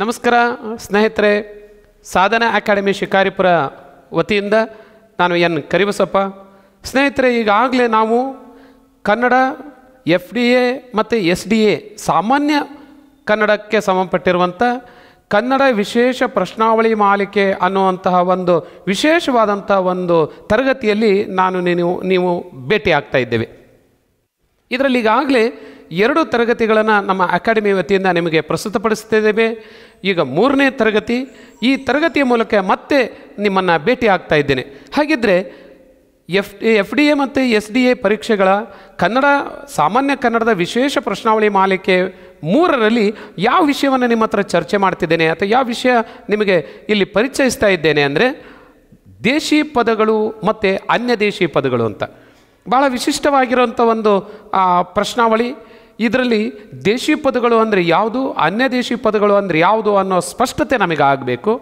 ನಮಸ್ಕಾರ ಸ್ನೇಹಿತರೆ ಸಾಧನ ಅಕಾಡೆಮಿ ಶಿಕಾರಿಪುರ ವತಿಯಿಂದ ನಾನು ಎನ್ ಕರಿಬಸಪ್ಪ ಸ್ನೇಹಿತರೆ ಈಗಾಗಲೇ ನಾವು ಕನ್ನಡ ಎಫ್ ಡಿ ಎ ಮತ್ತು ಎಸ್ ಡಿ ಎ ಸಾಮಾನ್ಯ ಕನ್ನಡಕ್ಕೆ ಸಂಬಂಧಪಟ್ಟಿರುವಂಥ ಕನ್ನಡ ವಿಶೇಷ ಪ್ರಶ್ನಾವಳಿ ಮಾಲಿಕೆ ಅನ್ನುವಂತಹ ಒಂದು ವಿಶೇಷವಾದಂಥ ಒಂದು ತರಗತಿಯಲ್ಲಿ ನಾನು ನೀವು ನೀವು ಭೇಟಿ ಆಗ್ತಾ ಇದ್ದೇವೆ ಇದರಲ್ಲಿ ಈಗಾಗಲೇ ಎರಡು ತರಗತಿಗಳನ್ನು ನಮ್ಮ ಅಕಾಡೆಮಿ ವತಿಯಿಂದ ನಿಮಗೆ ಪ್ರಸ್ತುತಪಡಿಸ್ತಿದ್ದೇವೆ ಈಗ ಮೂರನೇ ತರಗತಿ ಈ ತರಗತಿಯ ಮೂಲಕ ಮತ್ತೆ ನಿಮ್ಮನ್ನು ಭೇಟಿ ಆಗ್ತಾ ಇದ್ದೇನೆ ಹಾಗಿದ್ದರೆ ಎಫ್ ಎಫ್ ಡಿ ಎ ಮತ್ತು ಎಸ್ ಡಿ ಎ ಪರೀಕ್ಷೆಗಳ ಕನ್ನಡ ಸಾಮಾನ್ಯ ಕನ್ನಡದ ವಿಶೇಷ ಪ್ರಶ್ನಾವಳಿ ಮಾಲಿಕೆ ಮೂರರಲ್ಲಿ ಯಾವ ವಿಷಯವನ್ನು ನಿಮ್ಮ ಹತ್ರ ಚರ್ಚೆ ಮಾಡ್ತಿದ್ದೇನೆ ಅಥವಾ ಯಾವ ವಿಷಯ ನಿಮಗೆ ಇಲ್ಲಿ ಪರಿಚಯಿಸ್ತಾ ಇದ್ದೇನೆ ಅಂದರೆ ದೇಶಿ ಪದಗಳು ಮತ್ತು ಅನ್ಯ ದೇಶಿ ಪದಗಳು ಅಂತ ಭಾಳ ವಿಶಿಷ್ಟವಾಗಿರುವಂಥ ಒಂದು ಪ್ರಶ್ನಾವಳಿ ಇದರಲ್ಲಿ ದೇಶಿ ಪದಗಳು ಅಂದರೆ ಯಾವುದು ಅನ್ಯ ದೇಶಿ ಪದಗಳು ಅಂದರೆ ಯಾವುದು ಅನ್ನೋ ಸ್ಪಷ್ಟತೆ ನಮಗೆ ಆಗಬೇಕು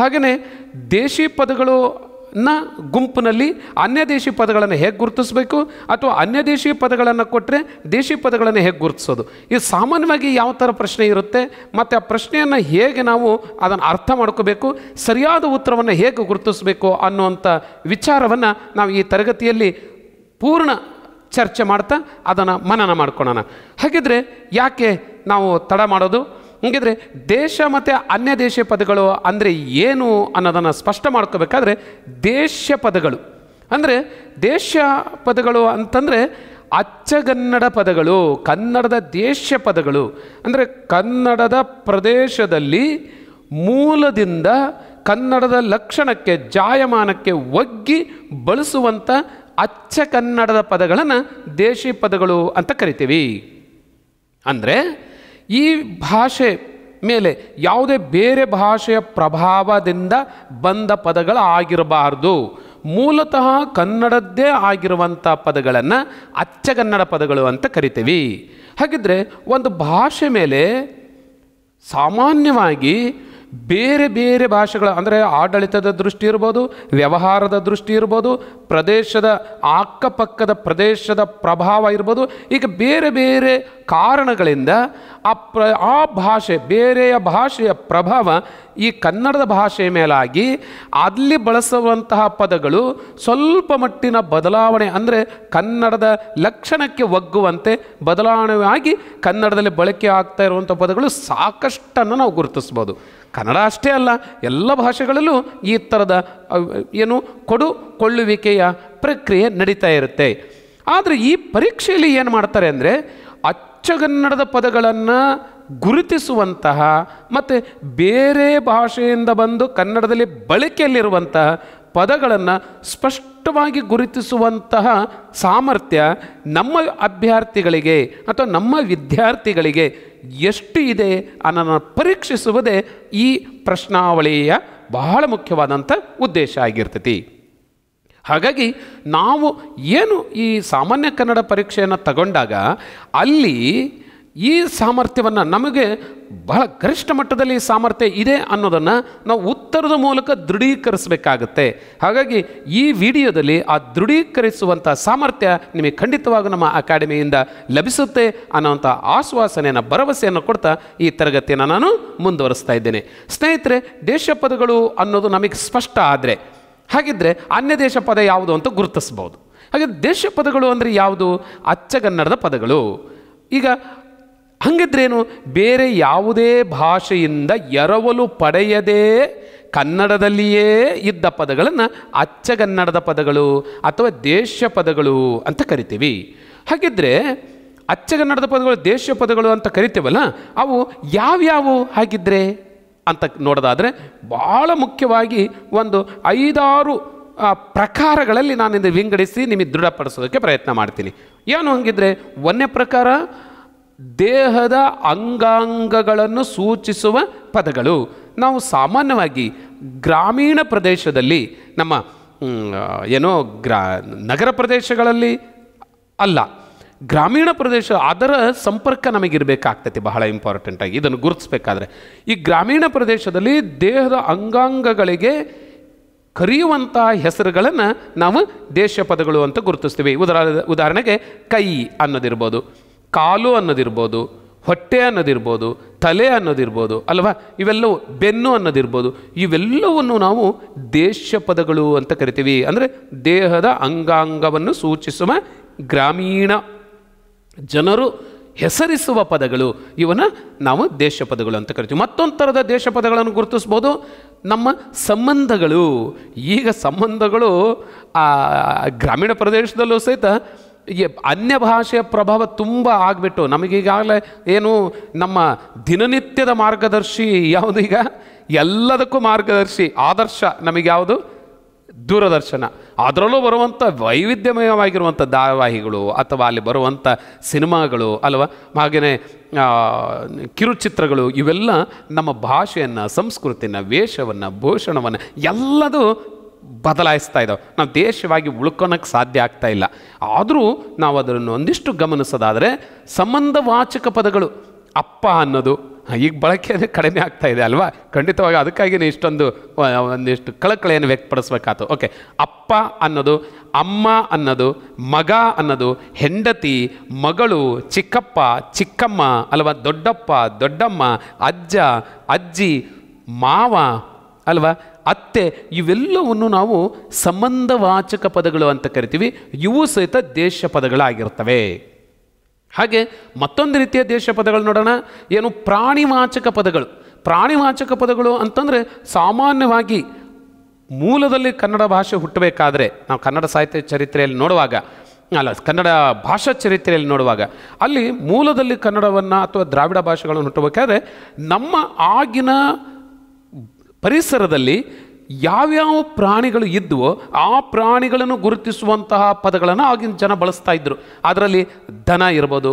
ಹಾಗೆಯೇ ದೇಶಿ ಪದಗಳು ನ ಗುಂಪಿನಲ್ಲಿ ಅನ್ಯ ದೇಶಿ ಪದಗಳನ್ನು ಹೇಗೆ ಗುರುತಿಸಬೇಕು ಅಥವಾ ಅನ್ಯ ದೇಶಿ ಪದಗಳನ್ನು ಕೊಟ್ಟರೆ ದೇಶಿ ಪದಗಳನ್ನು ಹೇಗೆ ಗುರುತಿಸೋದು ಇದು ಸಾಮಾನ್ಯವಾಗಿ ಯಾವ ಥರ ಪ್ರಶ್ನೆ ಇರುತ್ತೆ ಮತ್ತು ಆ ಪ್ರಶ್ನೆಯನ್ನು ಹೇಗೆ ನಾವು ಅದನ್ನು ಅರ್ಥ ಮಾಡ್ಕೋಬೇಕು ಸರಿಯಾದ ಉತ್ತರವನ್ನು ಹೇಗೆ ಗುರುತಿಸಬೇಕು ಅನ್ನುವಂಥ ವಿಚಾರವನ್ನು ನಾವು ಈ ತರಗತಿಯಲ್ಲಿ ಪೂರ್ಣ ಚರ್ಚೆ ಮಾಡ್ತಾ ಅದನ್ನು ಮನನ ಮಾಡ್ಕೊಳೋಣ ಹಾಗಿದ್ರೆ ಯಾಕೆ ನಾವು ತಡ ಮಾಡೋದು ಹಾಗಿದ್ರೆ ದೇಶ ಮತ್ತು ಅನ್ಯ ದೇಶ ಪದಗಳು ಅಂದರೆ ಏನು ಅನ್ನೋದನ್ನು ಸ್ಪಷ್ಟ ಮಾಡ್ಕೋಬೇಕಾದ್ರೆ ದೇಶ ಪದಗಳು ಅಂದರೆ ದೇಶ ಪದಗಳು ಅಂತಂದರೆ ಅಚ್ಚಗನ್ನಡ ಪದಗಳು ಕನ್ನಡದ ದೇಶ ಪದಗಳು ಅಂದರೆ ಕನ್ನಡದ ಪ್ರದೇಶದಲ್ಲಿ ಮೂಲದಿಂದ ಕನ್ನಡದ ಲಕ್ಷಣಕ್ಕೆ ಜಾಯಮಾನಕ್ಕೆ ಒಗ್ಗಿ ಬಳಸುವಂಥ ಅಚ್ಚ ಕನ್ನಡದ ಪದಗಳನ್ನು ದೇಶಿ ಪದಗಳು ಅಂತ ಕರಿತೀವಿ ಅಂದರೆ ಈ ಭಾಷೆ ಮೇಲೆ ಯಾವುದೇ ಬೇರೆ ಭಾಷೆಯ ಪ್ರಭಾವದಿಂದ ಬಂದ ಆಗಿರಬಾರ್ದು ಮೂಲತಃ ಕನ್ನಡದ್ದೇ ಆಗಿರುವಂಥ ಪದಗಳನ್ನು ಕನ್ನಡ ಪದಗಳು ಅಂತ ಕರಿತೀವಿ ಹಾಗಿದ್ರೆ ಒಂದು ಭಾಷೆ ಮೇಲೆ ಸಾಮಾನ್ಯವಾಗಿ ಬೇರೆ ಬೇರೆ ಭಾಷೆಗಳ ಅಂದರೆ ಆಡಳಿತದ ದೃಷ್ಟಿ ಇರ್ಬೋದು ವ್ಯವಹಾರದ ದೃಷ್ಟಿ ಇರ್ಬೋದು ಪ್ರದೇಶದ ಅಕ್ಕಪಕ್ಕದ ಪ್ರದೇಶದ ಪ್ರಭಾವ ಇರ್ಬೋದು ಈಗ ಬೇರೆ ಬೇರೆ ಕಾರಣಗಳಿಂದ ಆ ಪ್ರ ಆ ಭಾಷೆ ಬೇರೆಯ ಭಾಷೆಯ ಪ್ರಭಾವ ಈ ಕನ್ನಡದ ಭಾಷೆಯ ಮೇಲಾಗಿ ಅಲ್ಲಿ ಬಳಸುವಂತಹ ಪದಗಳು ಸ್ವಲ್ಪ ಮಟ್ಟಿನ ಬದಲಾವಣೆ ಅಂದರೆ ಕನ್ನಡದ ಲಕ್ಷಣಕ್ಕೆ ಒಗ್ಗುವಂತೆ ಬದಲಾವಣೆ ಆಗಿ ಕನ್ನಡದಲ್ಲಿ ಬಳಕೆ ಆಗ್ತಾ ಇರುವಂಥ ಪದಗಳು ಸಾಕಷ್ಟನ್ನು ನಾವು ಗುರುತಿಸ್ಬೋದು ಕನ್ನಡ ಅಷ್ಟೇ ಅಲ್ಲ ಎಲ್ಲ ಭಾಷೆಗಳಲ್ಲೂ ಈ ಥರದ ಏನು ಕೊಡುಕೊಳ್ಳುವಿಕೆಯ ಪ್ರಕ್ರಿಯೆ ನಡೀತಾ ಇರುತ್ತೆ ಆದರೆ ಈ ಪರೀಕ್ಷೆಯಲ್ಲಿ ಏನು ಮಾಡ್ತಾರೆ ಅಂದರೆ ಅಚ್ಚಗನ್ನಡದ ಪದಗಳನ್ನು ಗುರುತಿಸುವಂತಹ ಮತ್ತು ಬೇರೆ ಭಾಷೆಯಿಂದ ಬಂದು ಕನ್ನಡದಲ್ಲಿ ಬಳಕೆಯಲ್ಲಿರುವಂತಹ ಪದಗಳನ್ನು ಸ್ಪಷ್ಟವಾಗಿ ಗುರುತಿಸುವಂತಹ ಸಾಮರ್ಥ್ಯ ನಮ್ಮ ಅಭ್ಯರ್ಥಿಗಳಿಗೆ ಅಥವಾ ನಮ್ಮ ವಿದ್ಯಾರ್ಥಿಗಳಿಗೆ ಎಷ್ಟು ಇದೆ ಅನ್ನೋದನ್ನು ಪರೀಕ್ಷಿಸುವುದೇ ಈ ಪ್ರಶ್ನಾವಳಿಯ ಬಹಳ ಮುಖ್ಯವಾದಂಥ ಉದ್ದೇಶ ಆಗಿರ್ತೈತಿ ಹಾಗಾಗಿ ನಾವು ಏನು ಈ ಸಾಮಾನ್ಯ ಕನ್ನಡ ಪರೀಕ್ಷೆಯನ್ನು ತಗೊಂಡಾಗ ಅಲ್ಲಿ ಈ ಸಾಮರ್ಥ್ಯವನ್ನು ನಮಗೆ ಬಹಳ ಗರಿಷ್ಠ ಮಟ್ಟದಲ್ಲಿ ಸಾಮರ್ಥ್ಯ ಇದೆ ಅನ್ನೋದನ್ನು ನಾವು ಉತ್ತರದ ಮೂಲಕ ದೃಢೀಕರಿಸಬೇಕಾಗತ್ತೆ ಹಾಗಾಗಿ ಈ ವಿಡಿಯೋದಲ್ಲಿ ಆ ದೃಢೀಕರಿಸುವಂಥ ಸಾಮರ್ಥ್ಯ ನಿಮಗೆ ಖಂಡಿತವಾಗೂ ನಮ್ಮ ಅಕಾಡೆಮಿಯಿಂದ ಲಭಿಸುತ್ತೆ ಅನ್ನೋವಂಥ ಆಶ್ವಾಸನೆಯನ್ನು ಭರವಸೆಯನ್ನು ಕೊಡ್ತಾ ಈ ತರಗತಿಯನ್ನು ನಾನು ಮುಂದುವರಿಸ್ತಾ ಇದ್ದೇನೆ ಸ್ನೇಹಿತರೆ ದೇಶ ಪದಗಳು ಅನ್ನೋದು ನಮಗೆ ಸ್ಪಷ್ಟ ಆದರೆ ಹಾಗಿದ್ದರೆ ಅನ್ಯ ದೇಶ ಪದ ಯಾವುದು ಅಂತ ಗುರುತಿಸ್ಬೋದು ಹಾಗೆ ದೇಶ ಪದಗಳು ಅಂದರೆ ಯಾವುದು ಅಚ್ಚಗನ್ನಡದ ಪದಗಳು ಈಗ ಹಂಗಿದ್ರೇನು ಬೇರೆ ಯಾವುದೇ ಭಾಷೆಯಿಂದ ಎರವಲು ಪಡೆಯದೇ ಕನ್ನಡದಲ್ಲಿಯೇ ಇದ್ದ ಪದಗಳನ್ನು ಅಚ್ಚಗನ್ನಡದ ಪದಗಳು ಅಥವಾ ದೇಶ ಪದಗಳು ಅಂತ ಕರಿತೀವಿ ಹಾಗಿದ್ದರೆ ಅಚ್ಚಗನ್ನಡದ ಪದಗಳು ದೇಶ ಪದಗಳು ಅಂತ ಕರಿತೇವಲ್ಲ ಅವು ಯಾವ್ಯಾವು ಹಾಗಿದ್ರೆ ಅಂತ ನೋಡೋದಾದರೆ ಭಾಳ ಮುಖ್ಯವಾಗಿ ಒಂದು ಐದಾರು ಪ್ರಕಾರಗಳಲ್ಲಿ ನಾನಿಂದ ವಿಂಗಡಿಸಿ ನಿಮಗೆ ದೃಢಪಡಿಸೋದಕ್ಕೆ ಪ್ರಯತ್ನ ಮಾಡ್ತೀನಿ ಏನು ಹಂಗಿದ್ರೆ ಒಂದನೇ ಪ್ರಕಾರ ದೇಹದ ಅಂಗಾಂಗಗಳನ್ನು ಸೂಚಿಸುವ ಪದಗಳು ನಾವು ಸಾಮಾನ್ಯವಾಗಿ ಗ್ರಾಮೀಣ ಪ್ರದೇಶದಲ್ಲಿ ನಮ್ಮ ಏನೋ ಗ್ರಾ ನಗರ ಪ್ರದೇಶಗಳಲ್ಲಿ ಅಲ್ಲ ಗ್ರಾಮೀಣ ಪ್ರದೇಶ ಅದರ ಸಂಪರ್ಕ ನಮಗಿರಬೇಕಾಗ್ತೈತಿ ಬಹಳ ಇಂಪಾರ್ಟೆಂಟಾಗಿ ಇದನ್ನು ಗುರುತಿಸ್ಬೇಕಾದ್ರೆ ಈ ಗ್ರಾಮೀಣ ಪ್ರದೇಶದಲ್ಲಿ ದೇಹದ ಅಂಗಾಂಗಗಳಿಗೆ ಕರೆಯುವಂಥ ಹೆಸರುಗಳನ್ನು ನಾವು ದೇಶ ಪದಗಳು ಅಂತ ಗುರುತಿಸ್ತೀವಿ ಉದಾಹರಣೆಗೆ ಕೈ ಅನ್ನೋದಿರ್ಬೋದು ಕಾಲು ಅನ್ನೋದಿರ್ಬೋದು ಹೊಟ್ಟೆ ಅನ್ನೋದಿರ್ಬೋದು ತಲೆ ಅನ್ನೋದಿರ್ಬೋದು ಅಲ್ವಾ ಇವೆಲ್ಲವೂ ಬೆನ್ನು ಅನ್ನೋದಿರ್ಬೋದು ಇವೆಲ್ಲವನ್ನು ನಾವು ದೇಶ ಪದಗಳು ಅಂತ ಕರಿತೀವಿ ಅಂದರೆ ದೇಹದ ಅಂಗಾಂಗವನ್ನು ಸೂಚಿಸುವ ಗ್ರಾಮೀಣ ಜನರು ಹೆಸರಿಸುವ ಪದಗಳು ಇವನ್ನ ನಾವು ದೇಶ ಪದಗಳು ಅಂತ ಕರಿತೀವಿ ಮತ್ತೊಂದು ಥರದ ದೇಶ ಪದಗಳನ್ನು ಗುರುತಿಸ್ಬೋದು ನಮ್ಮ ಸಂಬಂಧಗಳು ಈಗ ಸಂಬಂಧಗಳು ಆ ಗ್ರಾಮೀಣ ಪ್ರದೇಶದಲ್ಲೂ ಸಹಿತ ಈ ಅನ್ಯ ಭಾಷೆಯ ಪ್ರಭಾವ ತುಂಬ ಆಗಿಬಿಟ್ಟು ನಮಗೀಗಾಗಲೇ ಏನು ನಮ್ಮ ದಿನನಿತ್ಯದ ಮಾರ್ಗದರ್ಶಿ ಯಾವುದೀಗ ಈಗ ಎಲ್ಲದಕ್ಕೂ ಮಾರ್ಗದರ್ಶಿ ಆದರ್ಶ ನಮಗೆ ಯಾವುದು ದೂರದರ್ಶನ ಅದರಲ್ಲೂ ಬರುವಂಥ ವೈವಿಧ್ಯಮಯವಾಗಿರುವಂಥ ಧಾರಾವಾಹಿಗಳು ಅಥವಾ ಅಲ್ಲಿ ಬರುವಂಥ ಸಿನಿಮಾಗಳು ಅಲ್ವಾ ಹಾಗೆಯೇ ಕಿರುಚಿತ್ರಗಳು ಇವೆಲ್ಲ ನಮ್ಮ ಭಾಷೆಯನ್ನು ಸಂಸ್ಕೃತಿನ ವೇಷವನ್ನು ಭೂಷಣವನ್ನು ಎಲ್ಲದೂ ಬದಲಾಯಿಸ್ತಾ ಇದ್ದಾವೆ ನಾವು ದೇಶವಾಗಿ ಉಳ್ಕೊಳಕ್ಕೆ ಸಾಧ್ಯ ಆಗ್ತಾ ಇಲ್ಲ ಆದರೂ ನಾವು ಅದನ್ನು ಒಂದಿಷ್ಟು ಗಮನಿಸೋದಾದರೆ ಸಂಬಂಧವಾಚಕ ಪದಗಳು ಅಪ್ಪ ಅನ್ನೋದು ಈಗ ಬಳಕೆ ಕಡಿಮೆ ಆಗ್ತಾ ಇದೆ ಅಲ್ವಾ ಖಂಡಿತವಾಗಿ ಅದಕ್ಕಾಗಿಯೇ ಇಷ್ಟೊಂದು ಒಂದಿಷ್ಟು ಕಳಕಳೆಯನ್ನು ವ್ಯಕ್ತಪಡಿಸ್ಬೇಕಾಯ್ತು ಓಕೆ ಅಪ್ಪ ಅನ್ನೋದು ಅಮ್ಮ ಅನ್ನೋದು ಮಗ ಅನ್ನೋದು ಹೆಂಡತಿ ಮಗಳು ಚಿಕ್ಕಪ್ಪ ಚಿಕ್ಕಮ್ಮ ಅಲ್ವಾ ದೊಡ್ಡಪ್ಪ ದೊಡ್ಡಮ್ಮ ಅಜ್ಜ ಅಜ್ಜಿ ಮಾವ ಅಲ್ವಾ ಅತ್ತೆ ಇವೆಲ್ಲವನ್ನು ನಾವು ಸಂಬಂಧವಾಚಕ ಪದಗಳು ಅಂತ ಕರಿತೀವಿ ಇವು ಸಹಿತ ದೇಶ ಪದಗಳಾಗಿರ್ತವೆ ಹಾಗೆ ಮತ್ತೊಂದು ರೀತಿಯ ದೇಶ ಪದಗಳು ನೋಡೋಣ ಏನು ಪ್ರಾಣಿವಾಚಕ ಪದಗಳು ಪ್ರಾಣಿವಾಚಕ ಪದಗಳು ಅಂತಂದರೆ ಸಾಮಾನ್ಯವಾಗಿ ಮೂಲದಲ್ಲಿ ಕನ್ನಡ ಭಾಷೆ ಹುಟ್ಟಬೇಕಾದ್ರೆ ನಾವು ಕನ್ನಡ ಸಾಹಿತ್ಯ ಚರಿತ್ರೆಯಲ್ಲಿ ನೋಡುವಾಗ ಅಲ್ಲ ಕನ್ನಡ ಭಾಷಾ ಚರಿತ್ರೆಯಲ್ಲಿ ನೋಡುವಾಗ ಅಲ್ಲಿ ಮೂಲದಲ್ಲಿ ಕನ್ನಡವನ್ನು ಅಥವಾ ದ್ರಾವಿಡ ಭಾಷೆಗಳನ್ನು ಹುಟ್ಟಬೇಕಾದ್ರೆ ನಮ್ಮ ಆಗಿನ ಪರಿಸರದಲ್ಲಿ ಯಾವ್ಯಾವ ಪ್ರಾಣಿಗಳು ಇದ್ದವೋ ಆ ಪ್ರಾಣಿಗಳನ್ನು ಗುರುತಿಸುವಂತಹ ಪದಗಳನ್ನು ಆಗಿನ ಜನ ಬಳಸ್ತಾ ಇದ್ದರು ಅದರಲ್ಲಿ ದನ ಇರ್ಬೋದು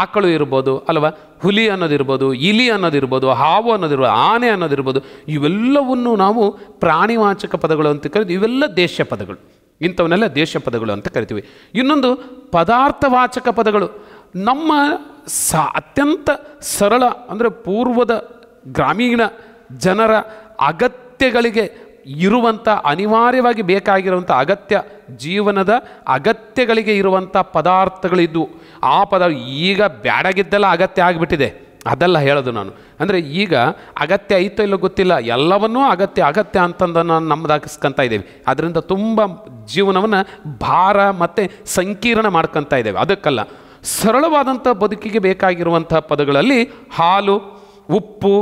ಆಕಳು ಇರ್ಬೋದು ಅಲ್ವಾ ಹುಲಿ ಅನ್ನೋದಿರ್ಬೋದು ಇಲಿ ಅನ್ನೋದಿರ್ಬೋದು ಹಾವು ಅನ್ನೋದಿರ್ಬೋದು ಆನೆ ಅನ್ನೋದಿರ್ಬೋದು ಇವೆಲ್ಲವನ್ನು ನಾವು ಪ್ರಾಣಿವಾಚಕ ಪದಗಳು ಅಂತ ಕರಿತೀವಿ ಇವೆಲ್ಲ ದೇಶ ಪದಗಳು ಇಂಥವನ್ನೆಲ್ಲ ದೇಶ ಪದಗಳು ಅಂತ ಕರಿತೀವಿ ಇನ್ನೊಂದು ಪದಾರ್ಥವಾಚಕ ಪದಗಳು ನಮ್ಮ ಸಾ ಅತ್ಯಂತ ಸರಳ ಅಂದರೆ ಪೂರ್ವದ ಗ್ರಾಮೀಣ ಜನರ ಅಗತ್ಯಗಳಿಗೆ ಇರುವಂಥ ಅನಿವಾರ್ಯವಾಗಿ ಬೇಕಾಗಿರುವಂಥ ಅಗತ್ಯ ಜೀವನದ ಅಗತ್ಯಗಳಿಗೆ ಇರುವಂಥ ಪದಾರ್ಥಗಳಿದ್ದು ಆ ಪದ ಈಗ ಬ್ಯಾಡಗಿದ್ದೆಲ್ಲ ಅಗತ್ಯ ಆಗಿಬಿಟ್ಟಿದೆ ಅದೆಲ್ಲ ಹೇಳೋದು ನಾನು ಅಂದರೆ ಈಗ ಅಗತ್ಯ ಐತೋ ಇಲ್ಲೋ ಗೊತ್ತಿಲ್ಲ ಎಲ್ಲವನ್ನೂ ಅಗತ್ಯ ಅಗತ್ಯ ಅಂತಂದು ನಾನು ನಮ್ಮದಾಗಿಸ್ಕೊತಾ ಇದ್ದೇವೆ ಅದರಿಂದ ತುಂಬ ಜೀವನವನ್ನು ಭಾರ ಮತ್ತು ಸಂಕೀರ್ಣ ಮಾಡ್ಕೊತಾ ಇದ್ದೇವೆ ಅದಕ್ಕಲ್ಲ ಸರಳವಾದಂಥ ಬದುಕಿಗೆ ಬೇಕಾಗಿರುವಂಥ ಪದಗಳಲ್ಲಿ ಹಾಲು ಉಪ್ಪು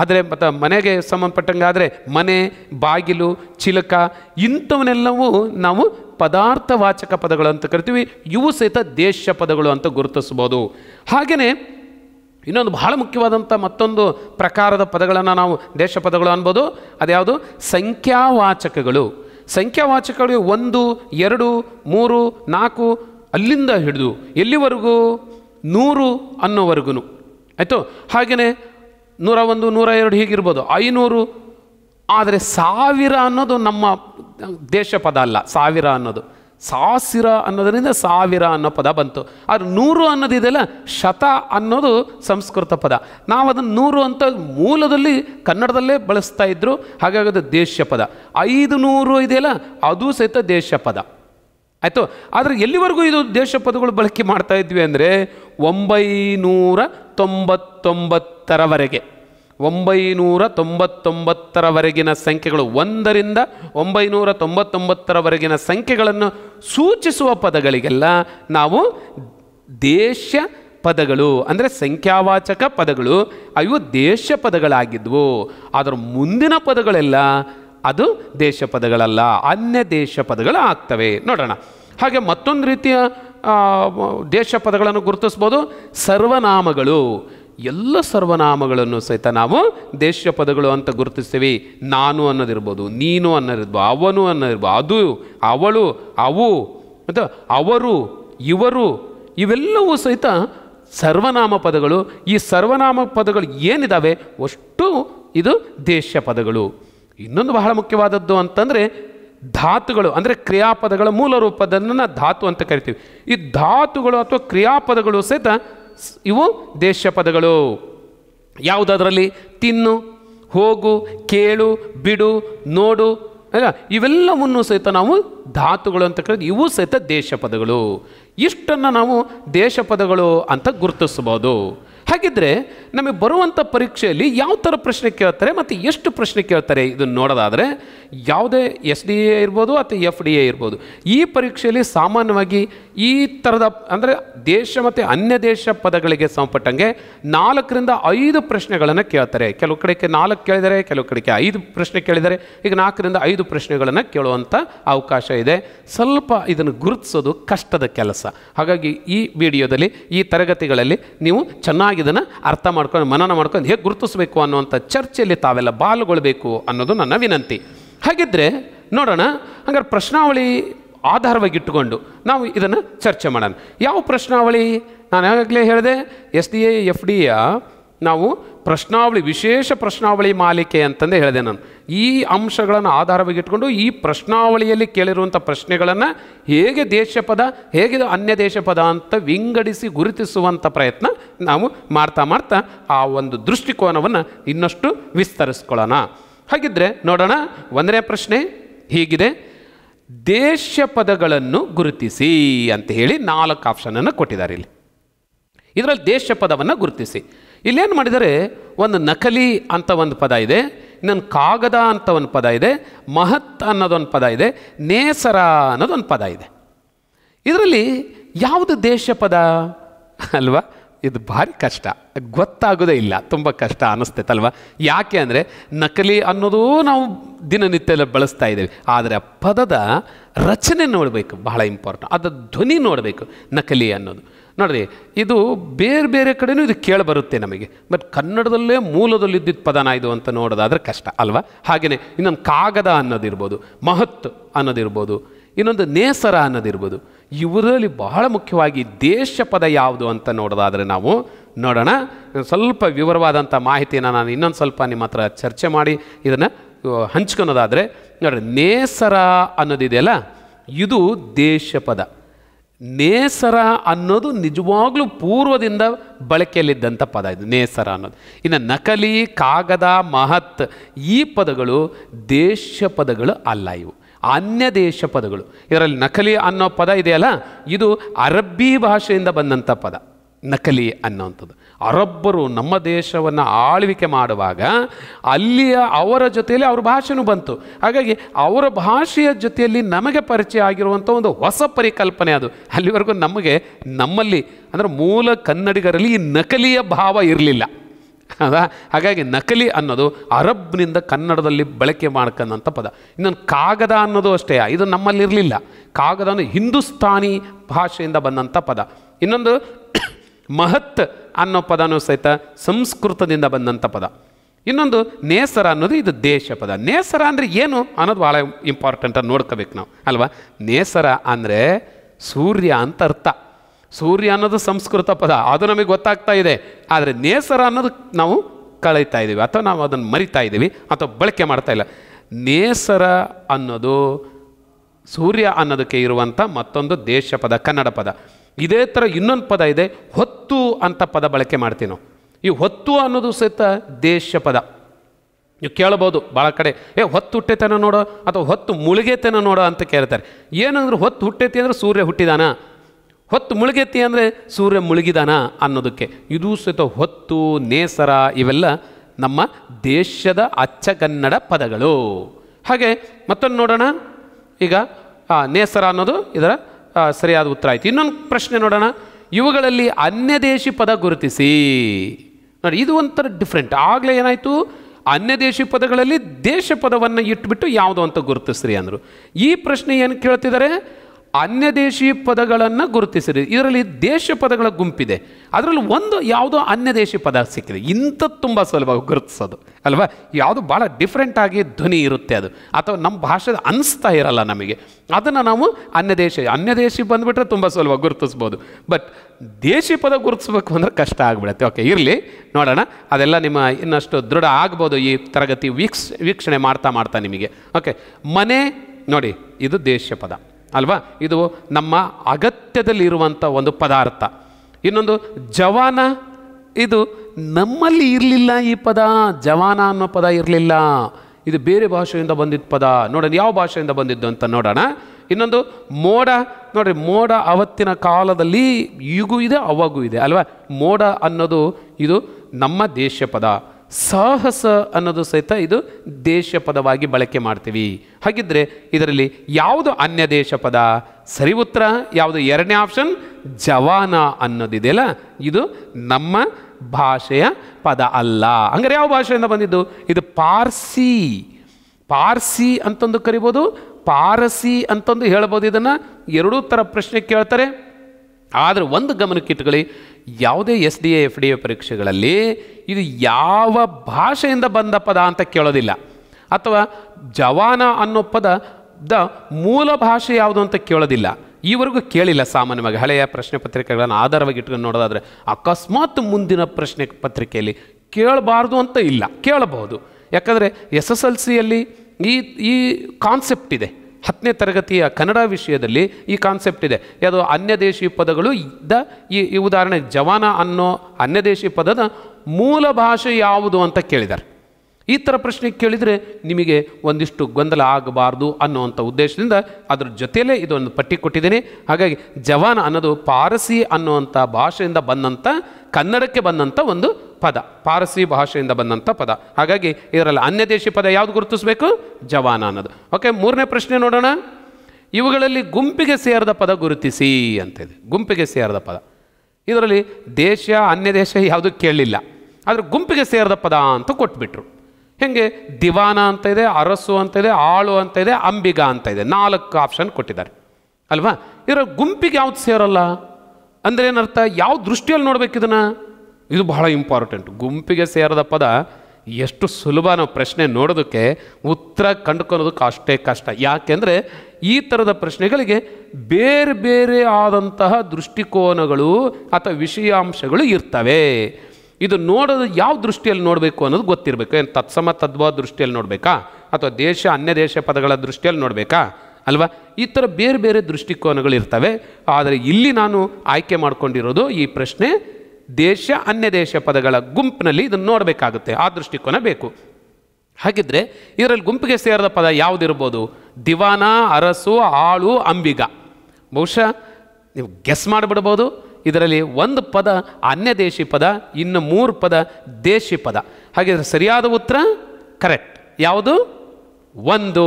ಆದರೆ ಮತ್ತು ಮನೆಗೆ ಆದರೆ ಮನೆ ಬಾಗಿಲು ಚಿಲಕ ಇಂಥವನ್ನೆಲ್ಲವೂ ನಾವು ಪದಾರ್ಥವಾಚಕ ಪದಗಳು ಅಂತ ಕರಿತೀವಿ ಇವು ಸಹಿತ ದೇಶ ಪದಗಳು ಅಂತ ಗುರುತಿಸ್ಬೋದು ಹಾಗೆಯೇ ಇನ್ನೊಂದು ಬಹಳ ಮುಖ್ಯವಾದಂಥ ಮತ್ತೊಂದು ಪ್ರಕಾರದ ಪದಗಳನ್ನು ನಾವು ದೇಶ ಪದಗಳು ಅನ್ಬೋದು ಅದ್ಯಾವುದು ಸಂಖ್ಯಾವಾಚಕಗಳು ಸಂಖ್ಯಾವಾಚಕಗಳು ಒಂದು ಎರಡು ಮೂರು ನಾಲ್ಕು ಅಲ್ಲಿಂದ ಹಿಡಿದು ಎಲ್ಲಿವರೆಗೂ ನೂರು ಅನ್ನೋವರೆಗೂ ಆಯಿತು ಹಾಗೆಯೇ ನೂರ ಒಂದು ನೂರ ಎರಡು ಹೀಗಿರ್ಬೋದು ಐನೂರು ಆದರೆ ಸಾವಿರ ಅನ್ನೋದು ನಮ್ಮ ದೇಶ ಪದ ಅಲ್ಲ ಸಾವಿರ ಅನ್ನೋದು ಸಾಸಿರ ಅನ್ನೋದರಿಂದ ಸಾವಿರ ಅನ್ನೋ ಪದ ಬಂತು ಆದರೆ ನೂರು ಅನ್ನೋದಿದೆಯಲ್ಲ ಶತ ಅನ್ನೋದು ಸಂಸ್ಕೃತ ಪದ ನಾವು ಅದನ್ನು ನೂರು ಅಂತ ಮೂಲದಲ್ಲಿ ಕನ್ನಡದಲ್ಲೇ ಬಳಸ್ತಾ ಇದ್ದರು ಹಾಗಾಗಿ ಅದು ದೇಶ ಪದ ಐದು ನೂರು ಇದೆಯಲ್ಲ ಅದು ಸಹಿತ ದೇಶ ಪದ ಆಯಿತು ಆದರೆ ಎಲ್ಲಿವರೆಗೂ ಇದು ದೇಶ ಪದಗಳು ಬಳಕೆ ಮಾಡ್ತಾ ಇದ್ವಿ ಅಂದರೆ ಒಂಬೈನೂರ ತೊಂಬತ್ತೊಂಬತ್ತು ತೊಂಬತ್ತರವರೆಗೆ ಒಂಬೈನೂರ ತೊಂಬತ್ತೊಂಬತ್ತರವರೆಗಿನ ಸಂಖ್ಯೆಗಳು ಒಂದರಿಂದ ಒಂಬೈನೂರ ತೊಂಬತ್ತೊಂಬತ್ತರವರೆಗಿನ ಸಂಖ್ಯೆಗಳನ್ನು ಸೂಚಿಸುವ ಪದಗಳಿಗೆಲ್ಲ ನಾವು ದೇಶ ಪದಗಳು ಅಂದರೆ ಸಂಖ್ಯಾವಾಚಕ ಪದಗಳು ಅಯ್ಯೋ ದೇಶ ಪದಗಳಾಗಿದ್ವು ಅದರ ಮುಂದಿನ ಪದಗಳೆಲ್ಲ ಅದು ದೇಶ ಪದಗಳಲ್ಲ ಅನ್ಯ ದೇಶ ಪದಗಳು ಆಗ್ತವೆ ನೋಡೋಣ ಹಾಗೆ ಮತ್ತೊಂದು ರೀತಿಯ ದೇಶ ಪದಗಳನ್ನು ಗುರುತಿಸ್ಬೋದು ಸರ್ವನಾಮಗಳು ಎಲ್ಲ ಸರ್ವನಾಮಗಳನ್ನು ಸಹಿತ ನಾವು ದೇಶ ಪದಗಳು ಅಂತ ಗುರುತಿಸ್ತೀವಿ ನಾನು ಅನ್ನೋದಿರ್ಬೋದು ನೀನು ಅನ್ನೋದಿರ್ಬೋದು ಅವನು ಅನ್ನೋದಿರ್ಬೋದು ಅದು ಅವಳು ಅವು ಮತ್ತು ಅವರು ಇವರು ಇವೆಲ್ಲವೂ ಸಹಿತ ಸರ್ವನಾಮ ಪದಗಳು ಈ ಸರ್ವನಾಮ ಪದಗಳು ಏನಿದ್ದಾವೆ ಅಷ್ಟು ಇದು ದೇಶ ಪದಗಳು ಇನ್ನೊಂದು ಬಹಳ ಮುಖ್ಯವಾದದ್ದು ಅಂತಂದರೆ ಧಾತುಗಳು ಅಂದರೆ ಕ್ರಿಯಾಪದಗಳ ಮೂಲ ರೂಪದನ್ನು ಧಾತು ಅಂತ ಕರಿತೀವಿ ಈ ಧಾತುಗಳು ಅಥವಾ ಕ್ರಿಯಾಪದಗಳು ಸಹಿತ ಇವು ದೇಶ ಪದಗಳು ಯಾವುದಾದ್ರಲ್ಲಿ ತಿನ್ನು ಹೋಗು ಕೇಳು ಬಿಡು ನೋಡು ಅಲ್ಲ ಇವೆಲ್ಲವನ್ನು ಸಹಿತ ನಾವು ಧಾತುಗಳು ಅಂತ ಕರೆದು ಇವು ಸಹಿತ ದೇಶ ಪದಗಳು ಇಷ್ಟನ್ನು ನಾವು ದೇಶ ಪದಗಳು ಅಂತ ಗುರುತಿಸ್ಬೋದು ಹಾಗಿದ್ದರೆ ನಮಗೆ ಬರುವಂಥ ಪರೀಕ್ಷೆಯಲ್ಲಿ ಯಾವ ಥರ ಪ್ರಶ್ನೆ ಕೇಳ್ತಾರೆ ಮತ್ತು ಎಷ್ಟು ಪ್ರಶ್ನೆ ಕೇಳ್ತಾರೆ ಇದನ್ನು ನೋಡೋದಾದರೆ ಯಾವುದೇ ಎಸ್ ಡಿ ಎ ಇರ್ಬೋದು ಅಥವಾ ಎಫ್ ಡಿ ಎ ಇರ್ಬೋದು ಈ ಪರೀಕ್ಷೆಯಲ್ಲಿ ಸಾಮಾನ್ಯವಾಗಿ ಈ ಥರದ ಅಂದರೆ ದೇಶ ಮತ್ತು ಅನ್ಯ ದೇಶ ಪದಗಳಿಗೆ ಸಂಪಟ್ಟಂಗೆ ನಾಲ್ಕರಿಂದ ಐದು ಪ್ರಶ್ನೆಗಳನ್ನು ಕೇಳ್ತಾರೆ ಕೆಲವು ಕಡೆಗೆ ನಾಲ್ಕು ಕೇಳಿದರೆ ಕೆಲವು ಕಡೆಗೆ ಐದು ಪ್ರಶ್ನೆ ಕೇಳಿದರೆ ಈಗ ನಾಲ್ಕರಿಂದ ಐದು ಪ್ರಶ್ನೆಗಳನ್ನು ಕೇಳುವಂಥ ಅವಕಾಶ ಇದೆ ಸ್ವಲ್ಪ ಇದನ್ನು ಗುರುತಿಸೋದು ಕಷ್ಟದ ಕೆಲಸ ಹಾಗಾಗಿ ಈ ವಿಡಿಯೋದಲ್ಲಿ ಈ ತರಗತಿಗಳಲ್ಲಿ ನೀವು ಚೆನ್ನಾಗಿ ಇದನ್ನು ಅರ್ಥ ಮಾಡ್ಕೊಂಡು ಮನನ ಮಾಡ್ಕೊಂಡು ಹೇಗೆ ಗುರುತಿಸಬೇಕು ಅನ್ನುವಂಥ ಚರ್ಚೆಯಲ್ಲಿ ತಾವೆಲ್ಲ ಪಾಲ್ಗೊಳ್ಬೇಕು ಅನ್ನೋದು ನನ್ನ ವಿನಂತಿ ಹಾಗಿದ್ದರೆ ನೋಡೋಣ ಹಂಗಾರೆ ಪ್ರಶ್ನಾವಳಿ ಆಧಾರವಾಗಿ ಇಟ್ಟುಕೊಂಡು ನಾವು ಇದನ್ನು ಚರ್ಚೆ ಮಾಡೋಣ ಯಾವ ಪ್ರಶ್ನಾವಳಿ ನಾನು ಯಾವಾಗಲೇ ಹೇಳಿದೆ S D A F D ಯ ನಾವು ಪ್ರಶ್ನಾವಳಿ ವಿಶೇಷ ಪ್ರಶ್ನಾವಳಿ ಮಾಲಿಕೆ ಅಂತಂದೇ ಹೇಳಿದೆ ನಾನು ಈ ಅಂಶಗಳನ್ನು ಆಧಾರವಾಗಿ ಇಟ್ಕೊಂಡು ಈ ಪ್ರಶ್ನಾವಳಿಯಲ್ಲಿ ಕೇಳಿರುವಂಥ ಪ್ರಶ್ನೆಗಳನ್ನು ಹೇಗೆ ದೇಶ ಪದ ಹೇಗೆ ಅನ್ಯ ದೇಶ ಪದ ಅಂತ ವಿಂಗಡಿಸಿ ಗುರುತಿಸುವಂಥ ಪ್ರಯತ್ನ ನಾವು ಮಾಡ್ತಾ ಮಾಡ್ತಾ ಆ ಒಂದು ದೃಷ್ಟಿಕೋನವನ್ನು ಇನ್ನಷ್ಟು ವಿಸ್ತರಿಸ್ಕೊಳ್ಳೋಣ ಹಾಗಿದ್ರೆ ನೋಡೋಣ ಒಂದನೇ ಪ್ರಶ್ನೆ ಹೀಗಿದೆ ದೇಶ ಪದಗಳನ್ನು ಗುರುತಿಸಿ ಅಂತ ಹೇಳಿ ನಾಲ್ಕು ಆಪ್ಷನನ್ನು ಕೊಟ್ಟಿದ್ದಾರೆ ಇಲ್ಲಿ ಇದರಲ್ಲಿ ದೇಶ ಪದವನ್ನು ಗುರುತಿಸಿ ಇಲ್ಲೇನು ಮಾಡಿದರೆ ಒಂದು ನಕಲಿ ಅಂತ ಒಂದು ಪದ ಇದೆ ಇನ್ನೊಂದು ಕಾಗದ ಅಂತ ಒಂದು ಪದ ಇದೆ ಮಹತ್ ಅನ್ನೋದೊಂದು ಪದ ಇದೆ ನೇಸರ ಅನ್ನೋದೊಂದು ಪದ ಇದೆ ಇದರಲ್ಲಿ ಯಾವುದು ದೇಶ ಪದ ಅಲ್ವಾ ಇದು ಭಾರಿ ಕಷ್ಟ ಗೊತ್ತಾಗೋದೇ ಇಲ್ಲ ತುಂಬ ಕಷ್ಟ ಅನ್ನಿಸ್ತೈತೆ ಅಲ್ವಾ ಯಾಕೆ ಅಂದರೆ ನಕಲಿ ಅನ್ನೋದೂ ನಾವು ದಿನನಿತ್ಯ ಬಳಸ್ತಾ ಇದ್ದೇವೆ ಆದರೆ ಪದದ ರಚನೆ ನೋಡಬೇಕು ಬಹಳ ಇಂಪಾರ್ಟೆಂಟ್ ಅದರ ಧ್ವನಿ ನೋಡಬೇಕು ನಕಲಿ ಅನ್ನೋದು ನೋಡಿರಿ ಇದು ಬೇರೆ ಬೇರೆ ಕಡೆಯೂ ಇದು ಬರುತ್ತೆ ನಮಗೆ ಬಟ್ ಕನ್ನಡದಲ್ಲೇ ಮೂಲದಲ್ಲಿ ಇದ್ದಿದ್ದ ಪದನ ಇದು ಅಂತ ನೋಡೋದಾದರೆ ಕಷ್ಟ ಅಲ್ವಾ ಹಾಗೆಯೇ ಇನ್ನೊಂದು ಕಾಗದ ಅನ್ನೋದಿರ್ಬೋದು ಮಹತ್ ಅನ್ನೋದಿರ್ಬೋದು ಇನ್ನೊಂದು ನೇಸರ ಅನ್ನೋದಿರ್ಬೋದು ಇವರಲ್ಲಿ ಬಹಳ ಮುಖ್ಯವಾಗಿ ದೇಶ ಪದ ಯಾವುದು ಅಂತ ನೋಡೋದಾದರೆ ನಾವು ನೋಡೋಣ ಸ್ವಲ್ಪ ವಿವರವಾದಂಥ ಮಾಹಿತಿಯನ್ನು ನಾನು ಇನ್ನೊಂದು ಸ್ವಲ್ಪ ನಿಮ್ಮ ಹತ್ರ ಚರ್ಚೆ ಮಾಡಿ ಇದನ್ನು ಹಂಚ್ಕೊಳ್ಳೋದಾದರೆ ನೋಡಿ ನೇಸರ ಅನ್ನೋದಿದೆಯಲ್ಲ ಇದು ದೇಶ ಪದ ನೇಸರ ಅನ್ನೋದು ನಿಜವಾಗ್ಲೂ ಪೂರ್ವದಿಂದ ಬಳಕೆಯಲ್ಲಿದ್ದಂಥ ಪದ ಇದು ನೇಸರ ಅನ್ನೋದು ಇನ್ನು ನಕಲಿ ಕಾಗದ ಮಹತ್ ಈ ಪದಗಳು ದೇಶ ಪದಗಳು ಅಲ್ಲ ಇವು ಅನ್ಯ ದೇಶ ಪದಗಳು ಇದರಲ್ಲಿ ನಕಲಿ ಅನ್ನೋ ಪದ ಇದೆಯಲ್ಲ ಇದು ಅರಬ್ಬಿ ಭಾಷೆಯಿಂದ ಬಂದಂಥ ಪದ ನಕಲಿ ಅನ್ನೋವಂಥದ್ದು ಅರಬ್ಬರು ನಮ್ಮ ದೇಶವನ್ನು ಆಳ್ವಿಕೆ ಮಾಡುವಾಗ ಅಲ್ಲಿಯ ಅವರ ಜೊತೆಯಲ್ಲಿ ಅವ್ರ ಭಾಷೆನೂ ಬಂತು ಹಾಗಾಗಿ ಅವರ ಭಾಷೆಯ ಜೊತೆಯಲ್ಲಿ ನಮಗೆ ಪರಿಚಯ ಆಗಿರುವಂಥ ಒಂದು ಹೊಸ ಪರಿಕಲ್ಪನೆ ಅದು ಅಲ್ಲಿವರೆಗೂ ನಮಗೆ ನಮ್ಮಲ್ಲಿ ಅಂದರೆ ಮೂಲ ಕನ್ನಡಿಗರಲ್ಲಿ ಈ ನಕಲಿಯ ಭಾವ ಇರಲಿಲ್ಲ ಅದ ಹಾಗಾಗಿ ನಕಲಿ ಅನ್ನೋದು ಅರಬ್ನಿಂದ ಕನ್ನಡದಲ್ಲಿ ಬಳಕೆ ಮಾಡ್ಕೊಂಡಂಥ ಪದ ಇನ್ನೊಂದು ಕಾಗದ ಅನ್ನೋದು ಅಷ್ಟೇ ಇದು ನಮ್ಮಲ್ಲಿರಲಿಲ್ಲ ಕಾಗದ ಅನ್ನೋ ಹಿಂದೂಸ್ತಾನಿ ಭಾಷೆಯಿಂದ ಬಂದಂಥ ಪದ ಇನ್ನೊಂದು ಮಹತ್ ಅನ್ನೋ ಪದನೂ ಸಹಿತ ಸಂಸ್ಕೃತದಿಂದ ಬಂದಂಥ ಪದ ಇನ್ನೊಂದು ನೇಸರ ಅನ್ನೋದು ಇದು ದೇಶ ಪದ ನೇಸರ ಅಂದರೆ ಏನು ಅನ್ನೋದು ಭಾಳ ಅಂತ ನೋಡ್ಕೋಬೇಕು ನಾವು ಅಲ್ವಾ ನೇಸರ ಅಂದರೆ ಸೂರ್ಯ ಅಂತ ಅರ್ಥ ಸೂರ್ಯ ಅನ್ನೋದು ಸಂಸ್ಕೃತ ಪದ ಅದು ನಮಗೆ ಗೊತ್ತಾಗ್ತಾ ಇದೆ ಆದರೆ ನೇಸರ ಅನ್ನೋದು ನಾವು ಕಳೀತಾ ಇದ್ದೀವಿ ಅಥವಾ ನಾವು ಅದನ್ನು ಮರಿತಾ ಇದ್ದೀವಿ ಅಥವಾ ಬಳಕೆ ಮಾಡ್ತಾ ಇಲ್ಲ ನೇಸರ ಅನ್ನೋದು ಸೂರ್ಯ ಅನ್ನೋದಕ್ಕೆ ಇರುವಂಥ ಮತ್ತೊಂದು ದೇಶ ಪದ ಕನ್ನಡ ಪದ ಇದೇ ಥರ ಇನ್ನೊಂದು ಪದ ಇದೆ ಹೊತ್ತು ಅಂತ ಪದ ಬಳಕೆ ಮಾಡ್ತೀವಿ ನಾವು ಈ ಹೊತ್ತು ಅನ್ನೋದು ಸಹಿತ ದೇಶ ಪದ ನೀವು ಕೇಳ್ಬೋದು ಭಾಳ ಕಡೆ ಏ ಹೊತ್ತು ಹುಟ್ಟೈತೆನೋ ನೋಡೋ ಅಥವಾ ಹೊತ್ತು ಮುಳುಗೈತೆನೋ ನೋಡೋ ಅಂತ ಕೇಳ್ತಾರೆ ಏನಂದ್ರೆ ಹೊತ್ತು ಹುಟ್ಟೈತಿ ಅಂದರೆ ಸೂರ್ಯ ಹುಟ್ಟಿದಾನ ಹೊತ್ತು ಮುಳುಗೆತ್ತಿ ಅಂದರೆ ಸೂರ್ಯ ಮುಳುಗಿದಾನ ಅನ್ನೋದಕ್ಕೆ ಇದು ಸಹಿತ ಹೊತ್ತು ನೇಸರ ಇವೆಲ್ಲ ನಮ್ಮ ದೇಶದ ಅಚ್ಚಗನ್ನಡ ಪದಗಳು ಹಾಗೆ ಮತ್ತೊಂದು ನೋಡೋಣ ಈಗ ನೇಸರ ಅನ್ನೋದು ಇದರ ಸರಿಯಾದ ಉತ್ತರ ಆಯಿತು ಇನ್ನೊಂದು ಪ್ರಶ್ನೆ ನೋಡೋಣ ಇವುಗಳಲ್ಲಿ ಅನ್ಯದೇಶಿ ಪದ ಗುರುತಿಸಿ ನೋಡಿ ಇದು ಒಂಥರ ಡಿಫ್ರೆಂಟ್ ಆಗಲೇ ಏನಾಯಿತು ಅನ್ಯದೇಶಿ ಪದಗಳಲ್ಲಿ ದೇಶ ಪದವನ್ನು ಇಟ್ಬಿಟ್ಟು ಯಾವುದು ಅಂತ ಗುರುತಿಸ್ರಿ ಅಂದರು ಈ ಪ್ರಶ್ನೆ ಏನು ಕೇಳ್ತಿದ್ದಾರೆ ಅನ್ಯದೇಶೀಯ ಪದಗಳನ್ನು ಗುರುತಿಸಿರಿ ಇದರಲ್ಲಿ ದೇಶ ಪದಗಳ ಗುಂಪಿದೆ ಅದರಲ್ಲಿ ಒಂದು ಯಾವುದೋ ಅನ್ಯದೇಶಿ ಪದ ಸಿಕ್ಕಿದೆ ಇಂಥದ್ದು ತುಂಬ ಸುಲಭ ಗುರುತಿಸೋದು ಅಲ್ವಾ ಯಾವುದು ಭಾಳ ಡಿಫ್ರೆಂಟಾಗಿ ಆಗಿ ಧ್ವನಿ ಇರುತ್ತೆ ಅದು ಅಥವಾ ನಮ್ಮ ಭಾಷೆ ಅನಿಸ್ತಾ ಇರಲ್ಲ ನಮಗೆ ಅದನ್ನು ನಾವು ಅನ್ಯ ಅನ್ಯದೇಶಿ ಬಂದುಬಿಟ್ರೆ ತುಂಬ ಸುಲಭ ಗುರುತಿಸ್ಬೋದು ಬಟ್ ದೇಶಿ ಪದ ಗುರುತಿಸ್ಬೇಕು ಅಂದರೆ ಕಷ್ಟ ಆಗಿಬಿಡುತ್ತೆ ಓಕೆ ಇರಲಿ ನೋಡೋಣ ಅದೆಲ್ಲ ನಿಮ್ಮ ಇನ್ನಷ್ಟು ದೃಢ ಆಗ್ಬೋದು ಈ ತರಗತಿ ವೀಕ್ಷ ವೀಕ್ಷಣೆ ಮಾಡ್ತಾ ಮಾಡ್ತಾ ನಿಮಗೆ ಓಕೆ ಮನೆ ನೋಡಿ ಇದು ದೇಶ ಪದ ಅಲ್ವಾ ಇದು ನಮ್ಮ ಅಗತ್ಯದಲ್ಲಿರುವಂಥ ಒಂದು ಪದಾರ್ಥ ಇನ್ನೊಂದು ಜವಾನ ಇದು ನಮ್ಮಲ್ಲಿ ಇರಲಿಲ್ಲ ಈ ಪದ ಜವಾನ ಅನ್ನೋ ಪದ ಇರಲಿಲ್ಲ ಇದು ಬೇರೆ ಭಾಷೆಯಿಂದ ಬಂದಿದ್ದ ಪದ ನೋಡೋಣ ಯಾವ ಭಾಷೆಯಿಂದ ಬಂದಿದ್ದು ಅಂತ ನೋಡೋಣ ಇನ್ನೊಂದು ಮೋಡ ನೋಡಿರಿ ಮೋಡ ಅವತ್ತಿನ ಕಾಲದಲ್ಲಿ ಈಗೂ ಇದೆ ಅವಾಗೂ ಇದೆ ಅಲ್ವಾ ಮೋಡ ಅನ್ನೋದು ಇದು ನಮ್ಮ ದೇಶ ಪದ ಸಾಹಸ ಅನ್ನೋದು ಸಹಿತ ಇದು ದೇಶ ಪದವಾಗಿ ಬಳಕೆ ಮಾಡ್ತೀವಿ ಹಾಗಿದ್ರೆ ಇದರಲ್ಲಿ ಯಾವುದು ಅನ್ಯ ದೇಶ ಪದ ಸರಿ ಉತ್ತರ ಯಾವುದು ಎರಡನೇ ಆಪ್ಷನ್ ಜವಾನ ಅನ್ನೋದಿದೆಯಲ್ಲ ಇದು ನಮ್ಮ ಭಾಷೆಯ ಪದ ಅಲ್ಲ ಹಂಗಾರೆ ಯಾವ ಭಾಷೆಯಿಂದ ಬಂದಿದ್ದು ಇದು ಪಾರ್ಸಿ ಪಾರ್ಸಿ ಅಂತಂದು ಕರಿಬೋದು ಪಾರಸಿ ಅಂತಂದು ಹೇಳ್ಬೋದು ಇದನ್ನು ಎರಡೂ ಥರ ಪ್ರಶ್ನೆ ಕೇಳ್ತಾರೆ ಆದರೆ ಒಂದು ಗಮನಕ್ಕಿಟ್ಕೊಳ್ಳಿ ಯಾವುದೇ S D A F D A ಪರೀಕ್ಷೆಗಳಲ್ಲಿ ಇದು ಯಾವ ಭಾಷೆಯಿಂದ ಬಂದ ಪದ ಅಂತ ಕೇಳೋದಿಲ್ಲ ಅಥವಾ ಜವಾನ ಅನ್ನೋ ಪದ ದ ಮೂಲ ಭಾಷೆ ಯಾವುದು ಅಂತ ಕೇಳೋದಿಲ್ಲ ಈವರೆಗೂ ಕೇಳಿಲ್ಲ ಸಾಮಾನ್ಯವಾಗಿ ಹಳೆಯ ಪ್ರಶ್ನೆ ಪತ್ರಿಕೆಗಳನ್ನು ಆಧಾರವಾಗಿ ಇಟ್ಕೊಂಡು ನೋಡೋದಾದರೆ ಅಕಸ್ಮಾತ್ ಮುಂದಿನ ಪ್ರಶ್ನೆ ಪತ್ರಿಕೆಯಲ್ಲಿ ಕೇಳಬಾರ್ದು ಅಂತ ಇಲ್ಲ ಕೇಳಬಹುದು ಯಾಕಂದರೆ ಎಸ್ ಎಸ್ ಎಲ್ ಸಿಯಲ್ಲಿ ಈ ಈ ಕಾನ್ಸೆಪ್ಟ್ ಇದೆ ಹತ್ತನೇ ತರಗತಿಯ ಕನ್ನಡ ವಿಷಯದಲ್ಲಿ ಈ ಕಾನ್ಸೆಪ್ಟ್ ಇದೆ ಯಾವುದು ಅನ್ಯದೇಶಿ ಪದಗಳು ದ ಈ ಉದಾಹರಣೆ ಜವಾನ ಅನ್ನೋ ಅನ್ಯದೇಶಿ ಪದದ ಮೂಲ ಭಾಷೆ ಯಾವುದು ಅಂತ ಕೇಳಿದ್ದಾರೆ ಈ ಥರ ಪ್ರಶ್ನೆ ಕೇಳಿದರೆ ನಿಮಗೆ ಒಂದಿಷ್ಟು ಗೊಂದಲ ಆಗಬಾರ್ದು ಅನ್ನುವಂಥ ಉದ್ದೇಶದಿಂದ ಅದರ ಜೊತೆಯಲ್ಲೇ ಇದೊಂದು ಪಟ್ಟಿ ಕೊಟ್ಟಿದ್ದೀನಿ ಹಾಗಾಗಿ ಜವಾನ ಅನ್ನೋದು ಪಾರಸಿ ಅನ್ನುವಂಥ ಭಾಷೆಯಿಂದ ಬಂದಂಥ ಕನ್ನಡಕ್ಕೆ ಬಂದಂಥ ಒಂದು ಪದ ಪಾರಸಿ ಭಾಷೆಯಿಂದ ಬಂದಂಥ ಪದ ಹಾಗಾಗಿ ಇದರಲ್ಲಿ ಅನ್ಯದೇಶಿ ಪದ ಯಾವುದು ಗುರುತಿಸಬೇಕು ಜವಾನ ಅನ್ನೋದು ಓಕೆ ಮೂರನೇ ಪ್ರಶ್ನೆ ನೋಡೋಣ ಇವುಗಳಲ್ಲಿ ಗುಂಪಿಗೆ ಸೇರಿದ ಪದ ಗುರುತಿಸಿ ಅಂತ ಇದೆ ಗುಂಪಿಗೆ ಸೇರಿದ ಪದ ಇದರಲ್ಲಿ ದೇಶ ಅನ್ಯ ದೇಶ ಯಾವುದೂ ಕೇಳಲಿಲ್ಲ ಆದರೆ ಗುಂಪಿಗೆ ಸೇರಿದ ಪದ ಅಂತ ಕೊಟ್ಬಿಟ್ರು ಹೆಂಗೆ ದಿವಾನ ಅಂತ ಇದೆ ಅರಸು ಅಂತ ಇದೆ ಆಳು ಅಂತ ಇದೆ ಅಂಬಿಗ ಅಂತ ಇದೆ ನಾಲ್ಕು ಆಪ್ಷನ್ ಕೊಟ್ಟಿದ್ದಾರೆ ಅಲ್ವಾ ಇದರ ಗುಂಪಿಗೆ ಯಾವ್ದು ಸೇರಲ್ಲ ಅಂದರೆ ಏನರ್ಥ ಯಾವ ದೃಷ್ಟಿಯಲ್ಲಿ ನೋಡಬೇಕು ಇದು ಬಹಳ ಇಂಪಾರ್ಟೆಂಟ್ ಗುಂಪಿಗೆ ಸೇರದ ಪದ ಎಷ್ಟು ಸುಲಭ ನಾವು ಪ್ರಶ್ನೆ ನೋಡೋದಕ್ಕೆ ಉತ್ತರ ಕಂಡುಕೊಳ್ಳೋದಕ್ಕೆ ಅಷ್ಟೇ ಕಷ್ಟ ಯಾಕೆಂದರೆ ಈ ಥರದ ಪ್ರಶ್ನೆಗಳಿಗೆ ಬೇರೆ ಬೇರೆ ಆದಂತಹ ದೃಷ್ಟಿಕೋನಗಳು ಅಥವಾ ವಿಷಯಾಂಶಗಳು ಇರ್ತವೆ ಇದು ನೋಡೋದು ಯಾವ ದೃಷ್ಟಿಯಲ್ಲಿ ನೋಡಬೇಕು ಅನ್ನೋದು ಗೊತ್ತಿರಬೇಕು ಏನು ತತ್ಸಮ ತದ್ವಾದ ದೃಷ್ಟಿಯಲ್ಲಿ ನೋಡಬೇಕಾ ಅಥವಾ ದೇಶ ಅನ್ಯ ದೇಶ ಪದಗಳ ದೃಷ್ಟಿಯಲ್ಲಿ ನೋಡಬೇಕಾ ಅಲ್ವಾ ಈ ಥರ ಬೇರೆ ಬೇರೆ ದೃಷ್ಟಿಕೋನಗಳು ಇರ್ತವೆ ಆದರೆ ಇಲ್ಲಿ ನಾನು ಆಯ್ಕೆ ಮಾಡ್ಕೊಂಡಿರೋದು ಈ ಪ್ರಶ್ನೆ ದೇಶ ಅನ್ಯ ದೇಶ ಪದಗಳ ಗುಂಪಿನಲ್ಲಿ ಇದನ್ನು ನೋಡಬೇಕಾಗುತ್ತೆ ಆ ದೃಷ್ಟಿಕೋನ ಬೇಕು ಹಾಗಿದ್ರೆ ಇದರಲ್ಲಿ ಗುಂಪಿಗೆ ಸೇರಿದ ಪದ ಯಾವುದಿರ್ಬೋದು ದಿವಾನ ಅರಸು ಆಳು ಅಂಬಿಗ ಬಹುಶಃ ನೀವು ಗೆಸ್ ಮಾಡಿಬಿಡ್ಬೋದು ಇದರಲ್ಲಿ ಒಂದು ಪದ ಅನ್ಯ ದೇಶಿ ಪದ ಇನ್ನು ಮೂರು ಪದ ದೇಶಿ ಪದ ಹಾಗಿದ್ರೆ ಸರಿಯಾದ ಉತ್ತರ ಕರೆಕ್ಟ್ ಯಾವುದು ಒಂದು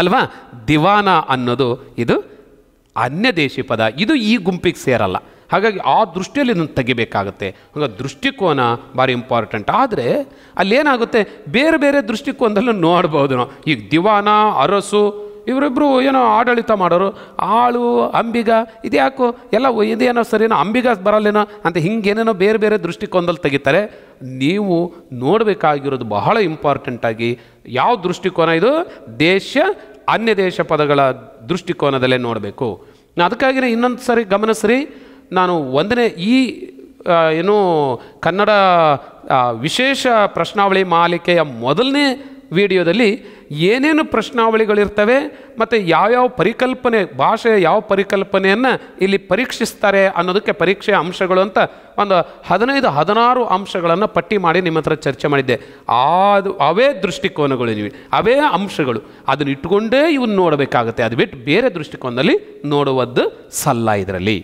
ಅಲ್ವಾ ದಿವಾನ ಅನ್ನೋದು ಇದು ಅನ್ಯ ದೇಶಿ ಪದ ಇದು ಈ ಗುಂಪಿಗೆ ಸೇರಲ್ಲ ಹಾಗಾಗಿ ಆ ದೃಷ್ಟಿಯಲ್ಲಿ ಇದನ್ನು ತೆಗಿಬೇಕಾಗುತ್ತೆ ಹಾಗಾಗಿ ದೃಷ್ಟಿಕೋನ ಭಾರಿ ಇಂಪಾರ್ಟೆಂಟ್ ಆದರೆ ಅಲ್ಲೇನಾಗುತ್ತೆ ಬೇರೆ ಬೇರೆ ದೃಷ್ಟಿಕೋನದಲ್ಲೂ ನೋಡ್ಬೋದು ನಾವು ಈಗ ದಿವಾನ ಅರಸು ಇವರಿಬ್ಬರು ಏನೋ ಆಡಳಿತ ಮಾಡೋರು ಆಳು ಅಂಬಿಗ ಇದ್ಯಾಕೋ ಎಲ್ಲ ಇದೇನೋ ಸರಿನೋ ಅಂಬಿಗ ಬರಲ್ಲೇನೋ ಅಂತ ಹಿಂಗೇನೇನೋ ಬೇರೆ ಬೇರೆ ದೃಷ್ಟಿಕೋನದಲ್ಲಿ ತೆಗಿತಾರೆ ನೀವು ನೋಡಬೇಕಾಗಿರೋದು ಬಹಳ ಇಂಪಾರ್ಟೆಂಟಾಗಿ ಯಾವ ದೃಷ್ಟಿಕೋನ ಇದು ದೇಶ ಅನ್ಯ ದೇಶ ಪದಗಳ ದೃಷ್ಟಿಕೋನದಲ್ಲೇ ನೋಡಬೇಕು ಅದಕ್ಕಾಗಿನೇ ಇನ್ನೊಂದು ಸರಿ ಗಮನಿಸ್ರಿ ನಾನು ಒಂದನೇ ಈ ಏನು ಕನ್ನಡ ವಿಶೇಷ ಪ್ರಶ್ನಾವಳಿ ಮಾಲಿಕೆಯ ಮೊದಲನೇ ವಿಡಿಯೋದಲ್ಲಿ ಏನೇನು ಪ್ರಶ್ನಾವಳಿಗಳಿರ್ತವೆ ಮತ್ತು ಯಾವ್ಯಾವ ಪರಿಕಲ್ಪನೆ ಭಾಷೆಯ ಯಾವ ಪರಿಕಲ್ಪನೆಯನ್ನು ಇಲ್ಲಿ ಪರೀಕ್ಷಿಸ್ತಾರೆ ಅನ್ನೋದಕ್ಕೆ ಪರೀಕ್ಷೆಯ ಅಂಶಗಳು ಅಂತ ಒಂದು ಹದಿನೈದು ಹದಿನಾರು ಅಂಶಗಳನ್ನು ಪಟ್ಟಿ ಮಾಡಿ ನಿಮ್ಮ ಹತ್ರ ಚರ್ಚೆ ಮಾಡಿದ್ದೆ ಅದು ಅವೇ ದೃಷ್ಟಿಕೋನಗಳು ನೀವು ಅವೇ ಅಂಶಗಳು ಅದನ್ನು ಇಟ್ಟುಕೊಂಡೇ ಇವನ್ನ ನೋಡಬೇಕಾಗುತ್ತೆ ಅದು ಬಿಟ್ಟು ಬೇರೆ ದೃಷ್ಟಿಕೋನದಲ್ಲಿ ನೋಡುವದ್ದು ಸಲ್ಲ ಇದರಲ್ಲಿ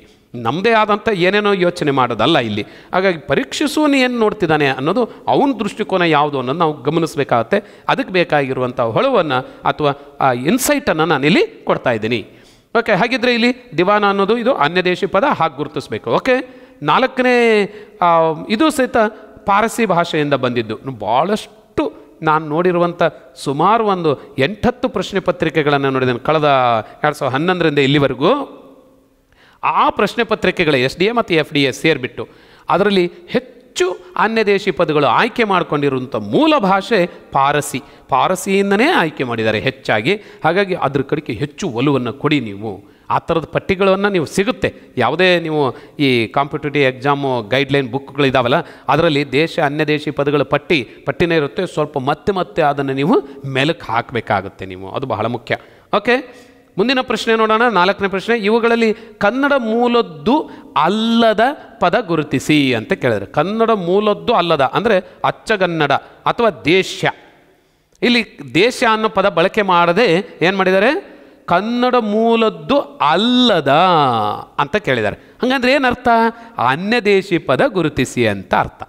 ನಮ್ಮದೇ ಆದಂಥ ಏನೇನೋ ಯೋಚನೆ ಮಾಡೋದಲ್ಲ ಇಲ್ಲಿ ಹಾಗಾಗಿ ಪರೀಕ್ಷಿಸುವನು ಏನು ನೋಡ್ತಿದ್ದಾನೆ ಅನ್ನೋದು ಅವನ ದೃಷ್ಟಿಕೋನ ಯಾವುದು ಅನ್ನೋದು ನಾವು ಗಮನಿಸಬೇಕಾಗತ್ತೆ ಅದಕ್ಕೆ ಬೇಕಾಗಿರುವಂಥ ಹೊಳವನ್ನು ಅಥವಾ ಆ ಇನ್ಸೈಟನ್ನು ಇಲ್ಲಿ ಕೊಡ್ತಾ ಇದ್ದೀನಿ ಓಕೆ ಹಾಗಿದ್ರೆ ಇಲ್ಲಿ ದಿವಾನ ಅನ್ನೋದು ಇದು ಅನ್ಯದೇಶಿ ಪದ ಹಾಗೆ ಗುರುತಿಸ್ಬೇಕು ಓಕೆ ನಾಲ್ಕನೇ ಇದು ಸಹಿತ ಪಾರಸಿ ಭಾಷೆಯಿಂದ ಬಂದಿದ್ದು ಭಾಳಷ್ಟು ನಾನು ನೋಡಿರುವಂಥ ಸುಮಾರು ಒಂದು ಎಂಟತ್ತು ಪ್ರಶ್ನೆ ಪತ್ರಿಕೆಗಳನ್ನು ನೋಡಿದ್ದೇನೆ ಕಳೆದ ಎರಡು ಸಾವಿರದ ಹನ್ನೊಂದರಿಂದ ಇಲ್ಲಿವರೆಗೂ ಆ ಪ್ರಶ್ನೆ ಪತ್ರಿಕೆಗಳ ಎಸ್ ಡಿ ಎ ಮತ್ತು ಎಫ್ ಡಿ ಎ ಸೇರಿಬಿಟ್ಟು ಅದರಲ್ಲಿ ಹೆಚ್ಚು ಅನ್ಯದೇಶಿ ಪದಗಳು ಆಯ್ಕೆ ಮಾಡಿಕೊಂಡಿರುವಂಥ ಮೂಲ ಭಾಷೆ ಪಾರಸಿ ಪಾರಸಿಯಿಂದನೇ ಆಯ್ಕೆ ಮಾಡಿದ್ದಾರೆ ಹೆಚ್ಚಾಗಿ ಹಾಗಾಗಿ ಅದ್ರ ಕಡೆಗೆ ಹೆಚ್ಚು ಒಲವನ್ನು ಕೊಡಿ ನೀವು ಆ ಥರದ ಪಟ್ಟಿಗಳನ್ನು ನೀವು ಸಿಗುತ್ತೆ ಯಾವುದೇ ನೀವು ಈ ಕಾಂಪಿಟೇಟಿವ್ ಎಕ್ಸಾಮು ಗೈಡ್ಲೈನ್ ಬುಕ್ಗಳಿದಾವಲ್ಲ ಅದರಲ್ಲಿ ದೇಶ ಅನ್ಯದೇಶಿ ಪದಗಳ ಪಟ್ಟಿ ಪಟ್ಟಿನೇ ಇರುತ್ತೆ ಸ್ವಲ್ಪ ಮತ್ತೆ ಮತ್ತೆ ಅದನ್ನು ನೀವು ಮೆಲುಕು ಹಾಕಬೇಕಾಗುತ್ತೆ ನೀವು ಅದು ಬಹಳ ಮುಖ್ಯ ಓಕೆ ಮುಂದಿನ ಪ್ರಶ್ನೆ ನೋಡೋಣ ನಾಲ್ಕನೇ ಪ್ರಶ್ನೆ ಇವುಗಳಲ್ಲಿ ಕನ್ನಡ ಮೂಲದ್ದು ಅಲ್ಲದ ಪದ ಗುರುತಿಸಿ ಅಂತ ಕೇಳಿದ್ರೆ ಕನ್ನಡ ಮೂಲದ್ದು ಅಲ್ಲದ ಅಂದರೆ ಅಚ್ಚಗನ್ನಡ ಅಥವಾ ದೇಶ ಇಲ್ಲಿ ದೇಶ ಅನ್ನೋ ಪದ ಬಳಕೆ ಮಾಡದೆ ಏನು ಮಾಡಿದ್ದಾರೆ ಕನ್ನಡ ಮೂಲದ್ದು ಅಲ್ಲದ ಅಂತ ಕೇಳಿದ್ದಾರೆ ಹಾಗಂದ್ರೆ ಏನರ್ಥ ಅನ್ಯ ದೇಶಿ ಪದ ಗುರುತಿಸಿ ಅಂತ ಅರ್ಥ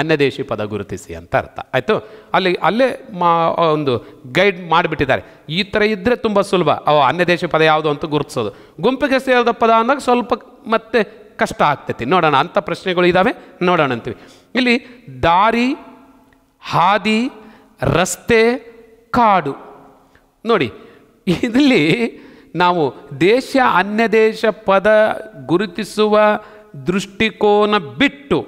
ಅನ್ಯದೇಶಿ ಪದ ಗುರುತಿಸಿ ಅಂತ ಅರ್ಥ ಆಯಿತು ಅಲ್ಲಿ ಅಲ್ಲೇ ಮಾ ಒಂದು ಗೈಡ್ ಮಾಡಿಬಿಟ್ಟಿದ್ದಾರೆ ಈ ಥರ ಇದ್ದರೆ ತುಂಬ ಸುಲಭ ಅವು ಅನ್ಯದೇಶಿ ಪದ ಯಾವುದು ಅಂತ ಗುರುತಿಸೋದು ಗುಂಪಿಗೆ ಸೇರಿದ ಪದ ಅಂದಾಗ ಸ್ವಲ್ಪ ಮತ್ತೆ ಕಷ್ಟ ಆಗ್ತೈತಿ ನೋಡೋಣ ಅಂಥ ಪ್ರಶ್ನೆಗಳು ಇದ್ದಾವೆ ನೋಡೋಣ ಅಂತೀವಿ ಇಲ್ಲಿ ದಾರಿ ಹಾದಿ ರಸ್ತೆ ಕಾಡು ನೋಡಿ ಇಲ್ಲಿ ನಾವು ದೇಶ ಅನ್ಯ ದೇಶ ಪದ ಗುರುತಿಸುವ ದೃಷ್ಟಿಕೋನ ಬಿಟ್ಟು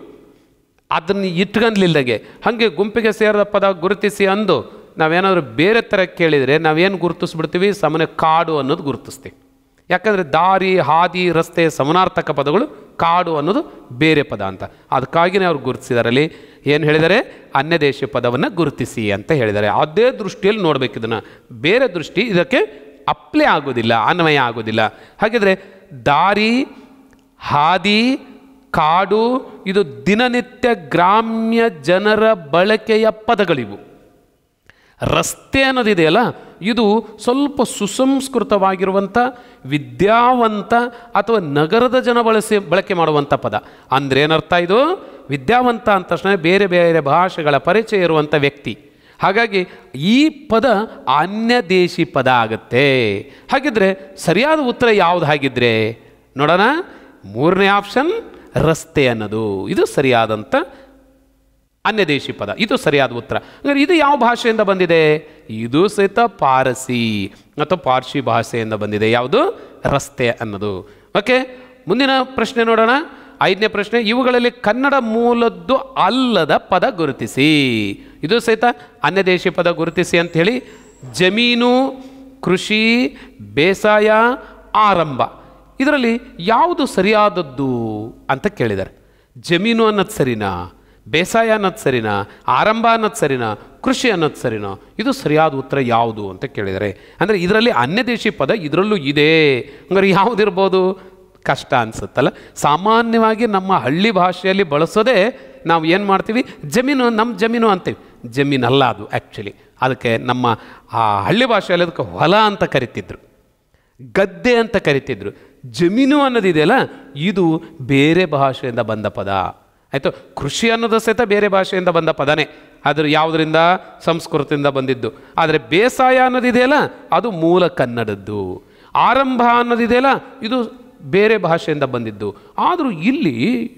ಅದನ್ನು ಇಟ್ಕೊಂಡ್ಲಿಲ್ಲಂಗೆ ಹಾಗೆ ಗುಂಪಿಗೆ ಸೇರಿದ ಪದ ಗುರುತಿಸಿ ಅಂದು ನಾವೇನಾದರೂ ಬೇರೆ ಥರ ಕೇಳಿದರೆ ನಾವೇನು ಗುರುತಿಸ್ಬಿಡ್ತೀವಿ ಸಮನೆ ಕಾಡು ಅನ್ನೋದು ಗುರುತಿಸ್ತೀವಿ ಯಾಕಂದರೆ ದಾರಿ ಹಾದಿ ರಸ್ತೆ ಸಮನಾರ್ಥಕ ಪದಗಳು ಕಾಡು ಅನ್ನೋದು ಬೇರೆ ಪದ ಅಂತ ಅದಕ್ಕಾಗಿಯೇ ಅವ್ರು ಗುರುತಿಸಿದಾರಲ್ಲಿ ಏನು ಹೇಳಿದರೆ ದೇಶ ಪದವನ್ನು ಗುರುತಿಸಿ ಅಂತ ಹೇಳಿದ್ದಾರೆ ಅದೇ ದೃಷ್ಟಿಯಲ್ಲಿ ನೋಡಬೇಕು ಇದನ್ನು ಬೇರೆ ದೃಷ್ಟಿ ಇದಕ್ಕೆ ಅಪ್ಲೈ ಆಗೋದಿಲ್ಲ ಅನ್ವಯ ಆಗೋದಿಲ್ಲ ಹಾಗಿದ್ರೆ ದಾರಿ ಹಾದಿ ಕಾಡು ಇದು ದಿನನಿತ್ಯ ಗ್ರಾಮ್ಯ ಜನರ ಬಳಕೆಯ ಪದಗಳಿವು ರಸ್ತೆ ಅನ್ನೋದಿದೆಯಲ್ಲ ಇದು ಸ್ವಲ್ಪ ಸುಸಂಸ್ಕೃತವಾಗಿರುವಂಥ ವಿದ್ಯಾವಂತ ಅಥವಾ ನಗರದ ಜನ ಬಳಸಿ ಬಳಕೆ ಮಾಡುವಂಥ ಪದ ಅಂದರೆ ಏನರ್ಥ ಇದು ವಿದ್ಯಾವಂತ ಅಂದ ತಕ್ಷಣ ಬೇರೆ ಬೇರೆ ಭಾಷೆಗಳ ಪರಿಚಯ ಇರುವಂಥ ವ್ಯಕ್ತಿ ಹಾಗಾಗಿ ಈ ಪದ ಅನ್ಯ ದೇಶಿ ಪದ ಆಗುತ್ತೆ ಹಾಗಿದ್ರೆ ಸರಿಯಾದ ಉತ್ತರ ಯಾವುದು ಹಾಗಿದ್ರೆ ನೋಡೋಣ ಮೂರನೇ ಆಪ್ಷನ್ ರಸ್ತೆ ಅನ್ನೋದು ಇದು ಸರಿಯಾದಂಥ ಅನ್ಯದೇಶಿ ಪದ ಇದು ಸರಿಯಾದ ಉತ್ತರ ಅಂದರೆ ಇದು ಯಾವ ಭಾಷೆಯಿಂದ ಬಂದಿದೆ ಇದು ಸಹಿತ ಪಾರಸಿ ಅಥವಾ ಪಾರ್ಸಿ ಭಾಷೆಯಿಂದ ಬಂದಿದೆ ಯಾವುದು ರಸ್ತೆ ಅನ್ನೋದು ಓಕೆ ಮುಂದಿನ ಪ್ರಶ್ನೆ ನೋಡೋಣ ಐದನೇ ಪ್ರಶ್ನೆ ಇವುಗಳಲ್ಲಿ ಕನ್ನಡ ಮೂಲದ್ದು ಅಲ್ಲದ ಪದ ಗುರುತಿಸಿ ಇದು ಸಹಿತ ಅನ್ಯದೇಶಿ ಪದ ಗುರುತಿಸಿ ಅಂತ ಹೇಳಿ ಜಮೀನು ಕೃಷಿ ಬೇಸಾಯ ಆರಂಭ ಇದರಲ್ಲಿ ಯಾವುದು ಸರಿಯಾದದ್ದು ಅಂತ ಕೇಳಿದ್ದಾರೆ ಜಮೀನು ಅನ್ನೋದು ಸರಿನಾ ಬೇಸಾಯ ಅನ್ನೋದು ಸರಿನಾ ಆರಂಭ ಅನ್ನೋದು ಸರಿನಾ ಕೃಷಿ ಅನ್ನೋದು ಸರಿನಾ ಇದು ಸರಿಯಾದ ಉತ್ತರ ಯಾವುದು ಅಂತ ಕೇಳಿದರೆ ಅಂದರೆ ಇದರಲ್ಲಿ ಅನ್ಯದೇಶಿ ಪದ ಇದರಲ್ಲೂ ಇದೆ ಹಂಗಾರೆ ಯಾವುದಿರ್ಬೋದು ಕಷ್ಟ ಅನಿಸುತ್ತಲ್ಲ ಸಾಮಾನ್ಯವಾಗಿ ನಮ್ಮ ಹಳ್ಳಿ ಭಾಷೆಯಲ್ಲಿ ಬಳಸೋದೇ ನಾವು ಏನು ಮಾಡ್ತೀವಿ ಜಮೀನು ನಮ್ಮ ಜಮೀನು ಅಂತೀವಿ ಜಮೀನಲ್ಲ ಅದು ಆ್ಯಕ್ಚುಲಿ ಅದಕ್ಕೆ ನಮ್ಮ ಆ ಹಳ್ಳಿ ಭಾಷೆಯಲ್ಲಿ ಅದಕ್ಕೆ ಹೊಲ ಅಂತ ಕರಿತಿದ್ರು ಗದ್ದೆ ಅಂತ ಕರಿತಿದ್ರು ಜಮೀನು ಅನ್ನೋದಿದೆಯಲ್ಲ ಇದು ಬೇರೆ ಭಾಷೆಯಿಂದ ಬಂದ ಪದ ಆಯಿತು ಕೃಷಿ ಅನ್ನೋದು ಸಹಿತ ಬೇರೆ ಭಾಷೆಯಿಂದ ಬಂದ ಪದನೇ ಆದರೆ ಯಾವುದರಿಂದ ಸಂಸ್ಕೃತದಿಂದ ಬಂದಿದ್ದು ಆದರೆ ಬೇಸಾಯ ಅನ್ನೋದಿದೆಯಲ್ಲ ಅದು ಮೂಲ ಕನ್ನಡದ್ದು ಆರಂಭ ಅನ್ನೋದಿದೆಯಲ್ಲ ಇದು ಬೇರೆ ಭಾಷೆಯಿಂದ ಬಂದಿದ್ದು ಆದರೂ ಇಲ್ಲಿ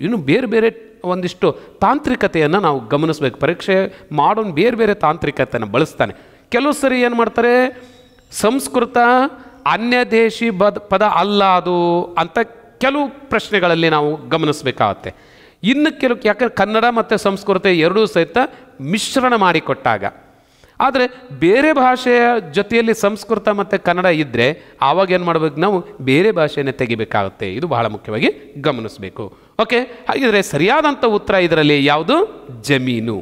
ಇನ್ನು ಬೇರೆ ಬೇರೆ ಒಂದಿಷ್ಟು ತಾಂತ್ರಿಕತೆಯನ್ನು ನಾವು ಗಮನಿಸ್ಬೇಕು ಪರೀಕ್ಷೆ ಮಾಡೋನು ಬೇರೆ ಬೇರೆ ತಾಂತ್ರಿಕತೆಯನ್ನು ಬಳಸ್ತಾನೆ ಕೆಲವು ಸರಿ ಏನು ಮಾಡ್ತಾರೆ ಸಂಸ್ಕೃತ ಅನ್ಯ ದೇಶಿ ಪದ ಅಲ್ಲ ಅದು ಅಂತ ಕೆಲವು ಪ್ರಶ್ನೆಗಳಲ್ಲಿ ನಾವು ಗಮನಿಸಬೇಕಾಗತ್ತೆ ಇನ್ನು ಕೆಲವು ಯಾಕಂದರೆ ಕನ್ನಡ ಮತ್ತು ಸಂಸ್ಕೃತ ಎರಡೂ ಸಹಿತ ಮಿಶ್ರಣ ಮಾಡಿಕೊಟ್ಟಾಗ ಆದರೆ ಬೇರೆ ಭಾಷೆಯ ಜೊತೆಯಲ್ಲಿ ಸಂಸ್ಕೃತ ಮತ್ತು ಕನ್ನಡ ಇದ್ದರೆ ಆವಾಗ ಏನು ಮಾಡಬೇಕು ನಾವು ಬೇರೆ ಭಾಷೆಯನ್ನು ತೆಗಿಬೇಕಾಗುತ್ತೆ ಇದು ಬಹಳ ಮುಖ್ಯವಾಗಿ ಗಮನಿಸಬೇಕು ಓಕೆ ಹಾಗಿದ್ರೆ ಸರಿಯಾದಂಥ ಉತ್ತರ ಇದರಲ್ಲಿ ಯಾವುದು ಜಮೀನು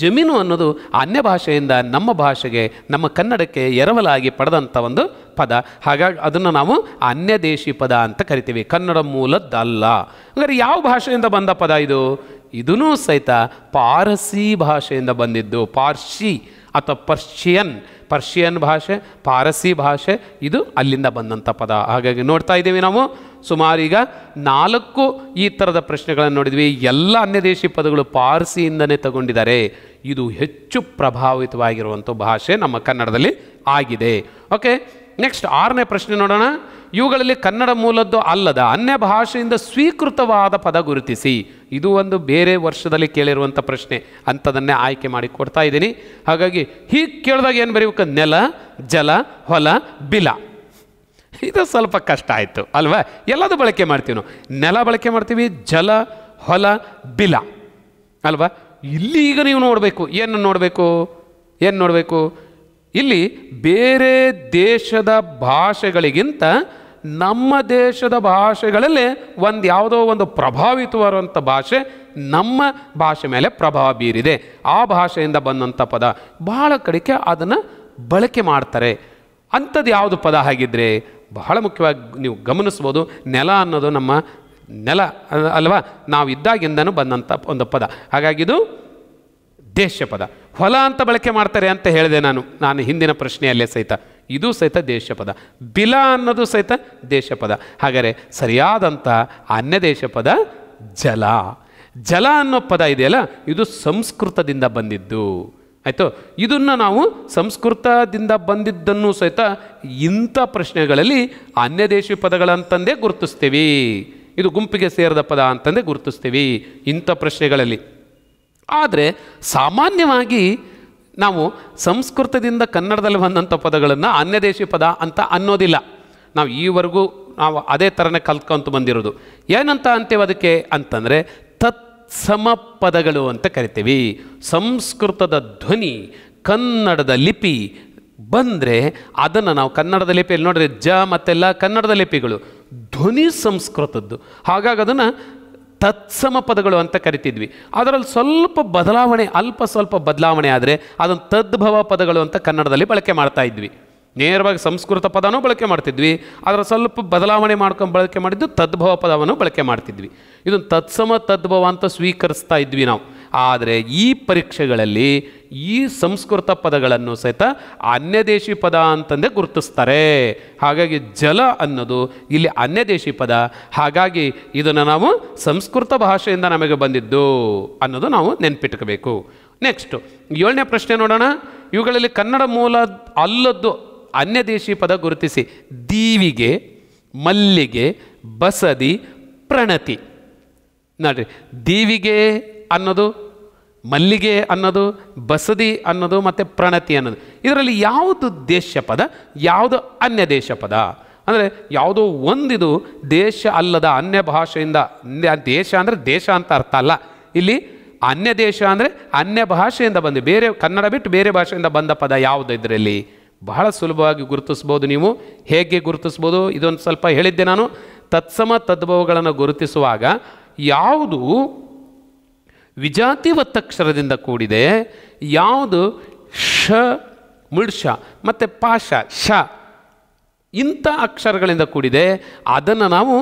ಜಮೀನು ಅನ್ನೋದು ಅನ್ಯ ಭಾಷೆಯಿಂದ ನಮ್ಮ ಭಾಷೆಗೆ ನಮ್ಮ ಕನ್ನಡಕ್ಕೆ ಎರವಲಾಗಿ ಪಡೆದಂಥ ಒಂದು ಪದ ಹಾಗಾಗಿ ಅದನ್ನು ನಾವು ಅನ್ಯ ದೇಶಿ ಪದ ಅಂತ ಕರಿತೀವಿ ಕನ್ನಡ ಮೂಲದ್ದಲ್ಲ ಹಾಗಾದ್ರೆ ಯಾವ ಭಾಷೆಯಿಂದ ಬಂದ ಪದ ಇದು ಇದೂ ಸಹಿತ ಪಾರಸಿ ಭಾಷೆಯಿಂದ ಬಂದಿದ್ದು ಪಾರ್ಶಿ ಅಥವಾ ಪರ್ಷಿಯನ್ ಪರ್ಷಿಯನ್ ಭಾಷೆ ಪಾರಸಿ ಭಾಷೆ ಇದು ಅಲ್ಲಿಂದ ಬಂದಂಥ ಪದ ಹಾಗಾಗಿ ನೋಡ್ತಾ ಇದ್ದೀವಿ ನಾವು ಸುಮಾರೀಗ ನಾಲ್ಕು ಈ ಥರದ ಪ್ರಶ್ನೆಗಳನ್ನು ನೋಡಿದ್ವಿ ಎಲ್ಲ ಅನ್ಯದೇಶಿ ಪದಗಳು ಪಾರ್ಸಿಯಿಂದನೇ ತಗೊಂಡಿದ್ದಾರೆ ಇದು ಹೆಚ್ಚು ಪ್ರಭಾವಿತವಾಗಿರುವಂಥ ಭಾಷೆ ನಮ್ಮ ಕನ್ನಡದಲ್ಲಿ ಆಗಿದೆ ಓಕೆ ನೆಕ್ಸ್ಟ್ ಆರನೇ ಪ್ರಶ್ನೆ ನೋಡೋಣ ಇವುಗಳಲ್ಲಿ ಕನ್ನಡ ಮೂಲದ್ದು ಅಲ್ಲದ ಅನ್ಯ ಭಾಷೆಯಿಂದ ಸ್ವೀಕೃತವಾದ ಪದ ಗುರುತಿಸಿ ಇದು ಒಂದು ಬೇರೆ ವರ್ಷದಲ್ಲಿ ಕೇಳಿರುವಂಥ ಪ್ರಶ್ನೆ ಅಂಥದನ್ನೇ ಆಯ್ಕೆ ಮಾಡಿ ಕೊಡ್ತಾ ಇದ್ದೀನಿ ಹಾಗಾಗಿ ಹೀಗೆ ಕೇಳಿದಾಗ ಏನು ಬರೀಬೇಕು ನೆಲ ಜಲ ಹೊಲ ಬಿಲ ಇದು ಸ್ವಲ್ಪ ಕಷ್ಟ ಆಯಿತು ಅಲ್ವಾ ಎಲ್ಲದೂ ಬಳಕೆ ಮಾಡ್ತೀವಿ ನಾವು ನೆಲ ಬಳಕೆ ಮಾಡ್ತೀವಿ ಜಲ ಹೊಲ ಬಿಲ ಅಲ್ವಾ ಇಲ್ಲಿ ಈಗ ನೀವು ನೋಡಬೇಕು ಏನು ನೋಡಬೇಕು ಏನು ನೋಡಬೇಕು ಇಲ್ಲಿ ಬೇರೆ ದೇಶದ ಭಾಷೆಗಳಿಗಿಂತ ನಮ್ಮ ದೇಶದ ಭಾಷೆಗಳಲ್ಲೇ ಒಂದು ಯಾವುದೋ ಒಂದು ಪ್ರಭಾವಿತವಾದಂಥ ಭಾಷೆ ನಮ್ಮ ಭಾಷೆ ಮೇಲೆ ಪ್ರಭಾವ ಬೀರಿದೆ ಆ ಭಾಷೆಯಿಂದ ಬಂದಂಥ ಪದ ಭಾಳ ಕಡಿಕೆ ಅದನ್ನು ಬಳಕೆ ಮಾಡ್ತಾರೆ ಅಂಥದ್ದು ಯಾವುದು ಪದ ಹಾಗಿದ್ರೆ ಬಹಳ ಮುಖ್ಯವಾಗಿ ನೀವು ಗಮನಿಸ್ಬೋದು ನೆಲ ಅನ್ನೋದು ನಮ್ಮ ನೆಲ ಅಲ್ವಾ ನಾವು ಇದ್ದಾಗಿಂದನೂ ಬಂದಂಥ ಒಂದು ಪದ ಇದು ದೇಶ ಪದ ಹೊಲ ಅಂತ ಬಳಕೆ ಮಾಡ್ತಾರೆ ಅಂತ ಹೇಳಿದೆ ನಾನು ನಾನು ಹಿಂದಿನ ಪ್ರಶ್ನೆಯಲ್ಲೇ ಸಹಿತ ಇದು ಸಹಿತ ದೇಶ ಪದ ಬಿಲ ಅನ್ನೋದು ಸಹಿತ ದೇಶ ಪದ ಹಾಗಾದರೆ ಸರಿಯಾದಂಥ ಅನ್ಯ ದೇಶ ಪದ ಜಲ ಜಲ ಅನ್ನೋ ಪದ ಇದೆಯಲ್ಲ ಇದು ಸಂಸ್ಕೃತದಿಂದ ಬಂದಿದ್ದು ಆಯಿತು ಇದನ್ನು ನಾವು ಸಂಸ್ಕೃತದಿಂದ ಬಂದಿದ್ದನ್ನು ಸಹಿತ ಇಂಥ ಪ್ರಶ್ನೆಗಳಲ್ಲಿ ಅನ್ಯದೇಶಿ ಪದಗಳಂತಂದೇ ಗುರುತಿಸ್ತೀವಿ ಇದು ಗುಂಪಿಗೆ ಸೇರಿದ ಪದ ಅಂತಂದೇ ಗುರುತಿಸ್ತೀವಿ ಇಂಥ ಪ್ರಶ್ನೆಗಳಲ್ಲಿ ಆದರೆ ಸಾಮಾನ್ಯವಾಗಿ ನಾವು ಸಂಸ್ಕೃತದಿಂದ ಕನ್ನಡದಲ್ಲಿ ಬಂದಂಥ ಪದಗಳನ್ನು ಅನ್ಯದೇಶಿ ಪದ ಅಂತ ಅನ್ನೋದಿಲ್ಲ ನಾವು ಈವರೆಗೂ ನಾವು ಅದೇ ಥರನೇ ಕಲ್ತ್ಕೊಂತ ಬಂದಿರೋದು ಏನಂತ ಅಂತೇವೆ ಅದಕ್ಕೆ ಅಂತಂದರೆ ಸಮಪದಗಳು ಅಂತ ಕರಿತೀವಿ ಸಂಸ್ಕೃತದ ಧ್ವನಿ ಕನ್ನಡದ ಲಿಪಿ ಬಂದರೆ ಅದನ್ನು ನಾವು ಕನ್ನಡದ ಲಿಪಿಯಲ್ಲಿ ನೋಡಿದ್ರೆ ಜ ಮತ್ತೆಲ್ಲ ಕನ್ನಡದ ಲಿಪಿಗಳು ಧ್ವನಿ ಸಂಸ್ಕೃತದ್ದು ಹಾಗಾಗಿ ಅದನ್ನು ತತ್ಸಮ ಪದಗಳು ಅಂತ ಕರಿತಿದ್ವಿ ಅದರಲ್ಲಿ ಸ್ವಲ್ಪ ಬದಲಾವಣೆ ಅಲ್ಪ ಸ್ವಲ್ಪ ಬದಲಾವಣೆ ಆದರೆ ಅದನ್ನು ತದ್ಭವ ಪದಗಳು ಅಂತ ಕನ್ನಡದಲ್ಲಿ ಬಳಕೆ ಮಾಡ್ತಾ ಇದ್ವಿ ನೇರವಾಗಿ ಸಂಸ್ಕೃತ ಪದನೂ ಬಳಕೆ ಮಾಡ್ತಿದ್ವಿ ಅದರ ಸ್ವಲ್ಪ ಬದಲಾವಣೆ ಮಾಡ್ಕೊಂಡು ಬಳಕೆ ಮಾಡಿದ್ದು ತದ್ಭವ ಪದವನ್ನು ಬಳಕೆ ಮಾಡ್ತಿದ್ವಿ ಇದನ್ನು ತತ್ಸಮ ತದ್ಭವ ಅಂತ ಸ್ವೀಕರಿಸ್ತಾ ಇದ್ವಿ ನಾವು ಆದರೆ ಈ ಪರೀಕ್ಷೆಗಳಲ್ಲಿ ಈ ಸಂಸ್ಕೃತ ಪದಗಳನ್ನು ಸಹಿತ ಅನ್ಯದೇಶಿ ಪದ ಅಂತಂದೇ ಗುರುತಿಸ್ತಾರೆ ಹಾಗಾಗಿ ಜಲ ಅನ್ನೋದು ಇಲ್ಲಿ ಅನ್ಯದೇಶಿ ಪದ ಹಾಗಾಗಿ ಇದನ್ನು ನಾವು ಸಂಸ್ಕೃತ ಭಾಷೆಯಿಂದ ನಮಗೆ ಬಂದಿದ್ದು ಅನ್ನೋದು ನಾವು ನೆನ್ಪಿಟ್ಕೋಬೇಕು ನೆಕ್ಸ್ಟು ಏಳನೇ ಪ್ರಶ್ನೆ ನೋಡೋಣ ಇವುಗಳಲ್ಲಿ ಕನ್ನಡ ಮೂಲ ಅಲ್ಲದ್ದು ಅನ್ಯದೇಶಿ ಪದ ಗುರುತಿಸಿ ದೀವಿಗೆ ಮಲ್ಲಿಗೆ ಬಸದಿ ಪ್ರಣತಿ ನೋಡ್ರಿ ದೀವಿಗೆ ಅನ್ನೋದು ಮಲ್ಲಿಗೆ ಅನ್ನೋದು ಬಸದಿ ಅನ್ನೋದು ಮತ್ತು ಪ್ರಣತಿ ಅನ್ನೋದು ಇದರಲ್ಲಿ ಯಾವುದು ದೇಶ ಪದ ಯಾವುದು ಅನ್ಯ ದೇಶ ಪದ ಅಂದರೆ ಯಾವುದೋ ಒಂದಿದು ದೇಶ ಅಲ್ಲದ ಅನ್ಯ ಭಾಷೆಯಿಂದ ದೇಶ ಅಂದರೆ ದೇಶ ಅಂತ ಅರ್ಥ ಅಲ್ಲ ಇಲ್ಲಿ ಅನ್ಯ ದೇಶ ಅಂದರೆ ಅನ್ಯ ಭಾಷೆಯಿಂದ ಬಂದು ಬೇರೆ ಕನ್ನಡ ಬಿಟ್ಟು ಬೇರೆ ಭಾಷೆಯಿಂದ ಬಂದ ಪದ ಯಾವುದು ಇದರಲ್ಲಿ ಬಹಳ ಸುಲಭವಾಗಿ ಗುರುತಿಸ್ಬೋದು ನೀವು ಹೇಗೆ ಗುರುತಿಸ್ಬೋದು ಇದೊಂದು ಸ್ವಲ್ಪ ಹೇಳಿದ್ದೆ ನಾನು ತತ್ಸಮ ತದ್ಭವಗಳನ್ನು ಗುರುತಿಸುವಾಗ ಯಾವುದು ವಿಜಾತಿ ಒತ್ತಕ್ಷರದಿಂದ ಕೂಡಿದೆ ಯಾವುದು ಶ ಮುಳ್ಷ ಮತ್ತು ಪಾಶ ಶ ಇಂಥ ಅಕ್ಷರಗಳಿಂದ ಕೂಡಿದೆ ಅದನ್ನು ನಾವು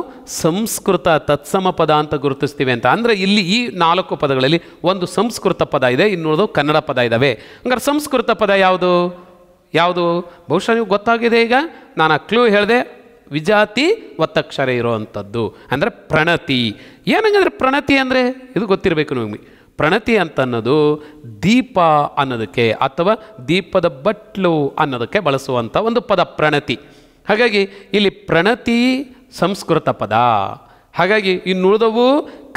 ಸಂಸ್ಕೃತ ತತ್ಸಮ ಪದ ಅಂತ ಗುರುತಿಸ್ತೀವಿ ಅಂತ ಅಂದರೆ ಇಲ್ಲಿ ಈ ನಾಲ್ಕು ಪದಗಳಲ್ಲಿ ಒಂದು ಸಂಸ್ಕೃತ ಪದ ಇದೆ ಇನ್ನುಳಿದು ಕನ್ನಡ ಪದ ಇದ್ದಾವೆ ಹಂಗಾರೆ ಸಂಸ್ಕೃತ ಪದ ಯಾವುದು ಯಾವುದು ಬಹುಶಃ ನೀವು ಗೊತ್ತಾಗಿದೆ ಈಗ ನಾನು ಆ ಕ್ಲೂ ಹೇಳಿದೆ ವಿಜಾತಿ ಒತ್ತಕ್ಷರ ಇರೋವಂಥದ್ದು ಅಂದರೆ ಪ್ರಣತಿ ಏನಂಗಂದ್ರೆ ಪ್ರಣತಿ ಅಂದರೆ ಇದು ಗೊತ್ತಿರಬೇಕು ನಿಮಗೆ ಪ್ರಣತಿ ಅಂತನ್ನೋದು ದೀಪ ಅನ್ನೋದಕ್ಕೆ ಅಥವಾ ದೀಪದ ಬಟ್ಲು ಅನ್ನೋದಕ್ಕೆ ಬಳಸುವಂಥ ಒಂದು ಪದ ಪ್ರಣತಿ ಹಾಗಾಗಿ ಇಲ್ಲಿ ಪ್ರಣತಿ ಸಂಸ್ಕೃತ ಪದ ಹಾಗಾಗಿ ಇನ್ನುಳಿದವು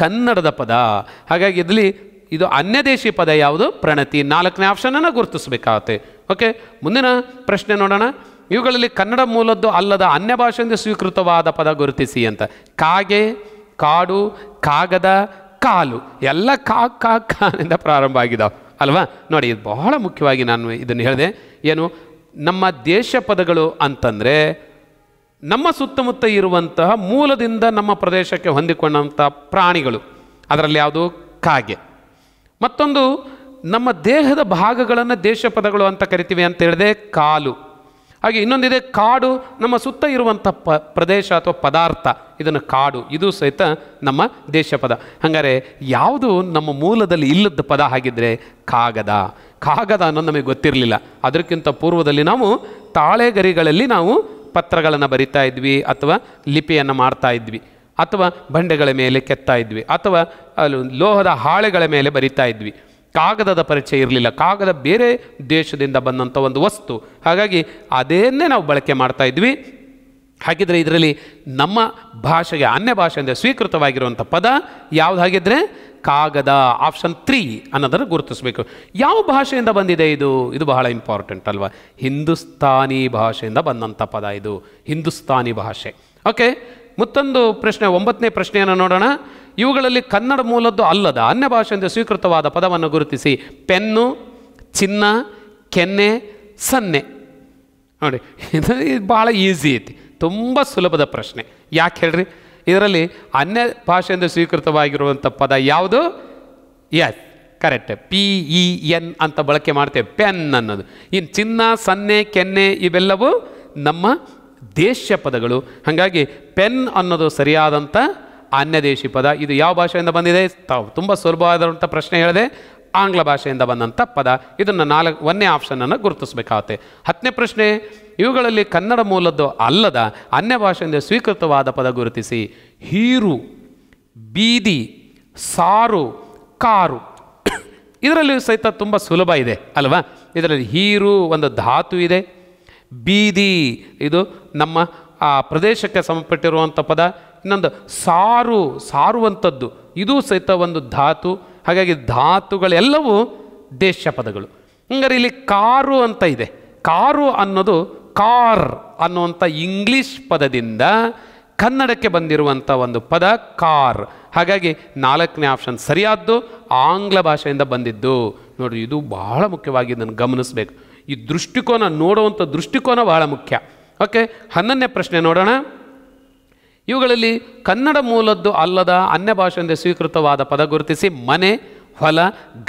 ಕನ್ನಡದ ಪದ ಹಾಗಾಗಿ ಇದರಲ್ಲಿ ಇದು ಅನ್ಯದೇಶಿ ಪದ ಯಾವುದು ಪ್ರಣತಿ ನಾಲ್ಕನೇ ಆಪ್ಷನನ್ನು ಗುರುತಿಸಬೇಕಾಗುತ್ತೆ ಓಕೆ ಮುಂದಿನ ಪ್ರಶ್ನೆ ನೋಡೋಣ ಇವುಗಳಲ್ಲಿ ಕನ್ನಡ ಮೂಲದ್ದು ಅಲ್ಲದ ಅನ್ಯ ಭಾಷೆಯಿಂದ ಸ್ವೀಕೃತವಾದ ಪದ ಗುರುತಿಸಿ ಅಂತ ಕಾಗೆ ಕಾಡು ಕಾಗದ ಕಾಲು ಎಲ್ಲ ಕಾ ಕಾ ಕಾನಿಂದ ಪ್ರಾರಂಭ ಆಗಿದಾವೆ ಅಲ್ವಾ ನೋಡಿ ಇದು ಬಹಳ ಮುಖ್ಯವಾಗಿ ನಾನು ಇದನ್ನು ಹೇಳಿದೆ ಏನು ನಮ್ಮ ದೇಶ ಪದಗಳು ಅಂತಂದರೆ ನಮ್ಮ ಸುತ್ತಮುತ್ತ ಇರುವಂತಹ ಮೂಲದಿಂದ ನಮ್ಮ ಪ್ರದೇಶಕ್ಕೆ ಹೊಂದಿಕೊಂಡಂಥ ಪ್ರಾಣಿಗಳು ಅದರಲ್ಲಿ ಯಾವುದು ಕಾಗೆ ಮತ್ತೊಂದು ನಮ್ಮ ದೇಹದ ಭಾಗಗಳನ್ನು ದೇಶ ಪದಗಳು ಅಂತ ಕರಿತೀವಿ ಅಂತ ಹೇಳಿದೆ ಕಾಲು ಹಾಗೆ ಇನ್ನೊಂದಿದೆ ಕಾಡು ನಮ್ಮ ಸುತ್ತ ಇರುವಂಥ ಪ ಪ್ರದೇಶ ಅಥವಾ ಪದಾರ್ಥ ಇದನ್ನು ಕಾಡು ಇದು ಸಹಿತ ನಮ್ಮ ದೇಶ ಪದ ಹಾಗಾದರೆ ಯಾವುದು ನಮ್ಮ ಮೂಲದಲ್ಲಿ ಇಲ್ಲದ ಪದ ಹಾಗಿದ್ರೆ ಕಾಗದ ಕಾಗದ ಅನ್ನೋದು ನಮಗೆ ಗೊತ್ತಿರಲಿಲ್ಲ ಅದಕ್ಕಿಂತ ಪೂರ್ವದಲ್ಲಿ ನಾವು ತಾಳೆಗರಿಗಳಲ್ಲಿ ನಾವು ಪತ್ರಗಳನ್ನು ಬರಿತಾ ಇದ್ವಿ ಅಥವಾ ಲಿಪಿಯನ್ನು ಮಾಡ್ತಾ ಇದ್ವಿ ಅಥವಾ ಬಂಡೆಗಳ ಮೇಲೆ ಕೆತ್ತಾ ಇದ್ವಿ ಅಥವಾ ಅಲ್ಲಿ ಲೋಹದ ಹಾಳೆಗಳ ಮೇಲೆ ಬರಿತಾ ಇದ್ವಿ ಕಾಗದದ ಪರಿಚಯ ಇರಲಿಲ್ಲ ಕಾಗದ ಬೇರೆ ದೇಶದಿಂದ ಬಂದಂಥ ಒಂದು ವಸ್ತು ಹಾಗಾಗಿ ಅದೇನೇ ನಾವು ಬಳಕೆ ಮಾಡ್ತಾ ಇದ್ವಿ ಹಾಗಿದ್ರೆ ಇದರಲ್ಲಿ ನಮ್ಮ ಭಾಷೆಗೆ ಅನ್ಯ ಭಾಷೆಯಿಂದ ಸ್ವೀಕೃತವಾಗಿರುವಂಥ ಪದ ಯಾವುದು ಹಾಗಿದ್ರೆ ಕಾಗದ ಆಪ್ಷನ್ ತ್ರೀ ಅನ್ನೋದನ್ನು ಗುರುತಿಸಬೇಕು ಯಾವ ಭಾಷೆಯಿಂದ ಬಂದಿದೆ ಇದು ಇದು ಬಹಳ ಇಂಪಾರ್ಟೆಂಟ್ ಅಲ್ವಾ ಹಿಂದೂಸ್ತಾನಿ ಭಾಷೆಯಿಂದ ಬಂದಂಥ ಪದ ಇದು ಹಿಂದೂಸ್ತಾನಿ ಭಾಷೆ ಓಕೆ ಮತ್ತೊಂದು ಪ್ರಶ್ನೆ ಒಂಬತ್ತನೇ ಪ್ರಶ್ನೆಯನ್ನು ನೋಡೋಣ ಇವುಗಳಲ್ಲಿ ಕನ್ನಡ ಮೂಲದ್ದು ಅಲ್ಲದ ಅನ್ಯ ಭಾಷೆಯಿಂದ ಸ್ವೀಕೃತವಾದ ಪದವನ್ನು ಗುರುತಿಸಿ ಪೆನ್ನು ಚಿನ್ನ ಕೆನ್ನೆ ಸನ್ನೆ ನೋಡಿ ಇದು ಭಾಳ ಈಸಿ ಐತಿ ತುಂಬ ಸುಲಭದ ಪ್ರಶ್ನೆ ಯಾಕೆ ಹೇಳ್ರಿ ಇದರಲ್ಲಿ ಅನ್ಯ ಭಾಷೆಯಿಂದ ಸ್ವೀಕೃತವಾಗಿರುವಂಥ ಪದ ಯಾವುದು S correct P E N ಅಂತ ಬಳಕೆ ಮಾಡ್ತೇವೆ ಪೆನ್ ಅನ್ನೋದು ಇನ್ನು ಚಿನ್ನ ಸನ್ನೆ ಕೆನ್ನೆ ಇವೆಲ್ಲವೂ ನಮ್ಮ ದೇಶ್ಯ ಪದಗಳು ಹಾಗಾಗಿ ಪೆನ್ ಅನ್ನೋದು ಸರಿಯಾದಂಥ ಅನ್ಯದೇಶಿ ಪದ ಇದು ಯಾವ ಭಾಷೆಯಿಂದ ಬಂದಿದೆ ತಾವು ತುಂಬ ಸುಲಭವಾದಂಥ ಪ್ರಶ್ನೆ ಹೇಳಿದೆ ಆಂಗ್ಲ ಭಾಷೆಯಿಂದ ಬಂದಂಥ ಪದ ಇದನ್ನು ನಾಲ್ಕು ಒಂದೇ ಆಪ್ಷನನ್ನು ಗುರುತಿಸಬೇಕಾಗುತ್ತೆ ಹತ್ತನೇ ಪ್ರಶ್ನೆ ಇವುಗಳಲ್ಲಿ ಕನ್ನಡ ಮೂಲದ್ದು ಅಲ್ಲದ ಅನ್ಯ ಭಾಷೆಯಿಂದ ಸ್ವೀಕೃತವಾದ ಪದ ಗುರುತಿಸಿ ಹೀರು ಬೀದಿ ಸಾರು ಕಾರು ಇದರಲ್ಲಿ ಸಹಿತ ತುಂಬ ಸುಲಭ ಇದೆ ಅಲ್ವಾ ಇದರಲ್ಲಿ ಹೀರು ಒಂದು ಧಾತು ಇದೆ ಬೀದಿ ಇದು ನಮ್ಮ ಆ ಪ್ರದೇಶಕ್ಕೆ ಸಂಬಂಧಪಟ್ಟಿರುವಂಥ ಪದ ಇನ್ನೊಂದು ಸಾರು ಸಾರುವಂಥದ್ದು ಇದು ಸಹಿತ ಒಂದು ಧಾತು ಹಾಗಾಗಿ ಧಾತುಗಳೆಲ್ಲವೂ ದೇಶ ಪದಗಳು ಹಂಗಾರೆ ಇಲ್ಲಿ ಕಾರು ಅಂತ ಇದೆ ಕಾರು ಅನ್ನೋದು ಕಾರ್ ಅನ್ನುವಂಥ ಇಂಗ್ಲೀಷ್ ಪದದಿಂದ ಕನ್ನಡಕ್ಕೆ ಬಂದಿರುವಂಥ ಒಂದು ಪದ ಕಾರ್ ಹಾಗಾಗಿ ನಾಲ್ಕನೇ ಆಪ್ಷನ್ ಸರಿಯಾದ್ದು ಆಂಗ್ಲ ಭಾಷೆಯಿಂದ ಬಂದಿದ್ದು ನೋಡಿ ಇದು ಬಹಳ ಮುಖ್ಯವಾಗಿ ನಾನು ಗಮನಿಸಬೇಕು ಈ ದೃಷ್ಟಿಕೋನ ನೋಡುವಂಥ ದೃಷ್ಟಿಕೋನ ಬಹಳ ಮುಖ್ಯ ಓಕೆ ಹನ್ನೊಂದನೇ ಪ್ರಶ್ನೆ ನೋಡೋಣ ಇವುಗಳಲ್ಲಿ ಕನ್ನಡ ಮೂಲದ್ದು ಅಲ್ಲದ ಅನ್ಯ ಭಾಷೆಯಿಂದ ಸ್ವೀಕೃತವಾದ ಪದ ಗುರುತಿಸಿ ಮನೆ ಹೊಲ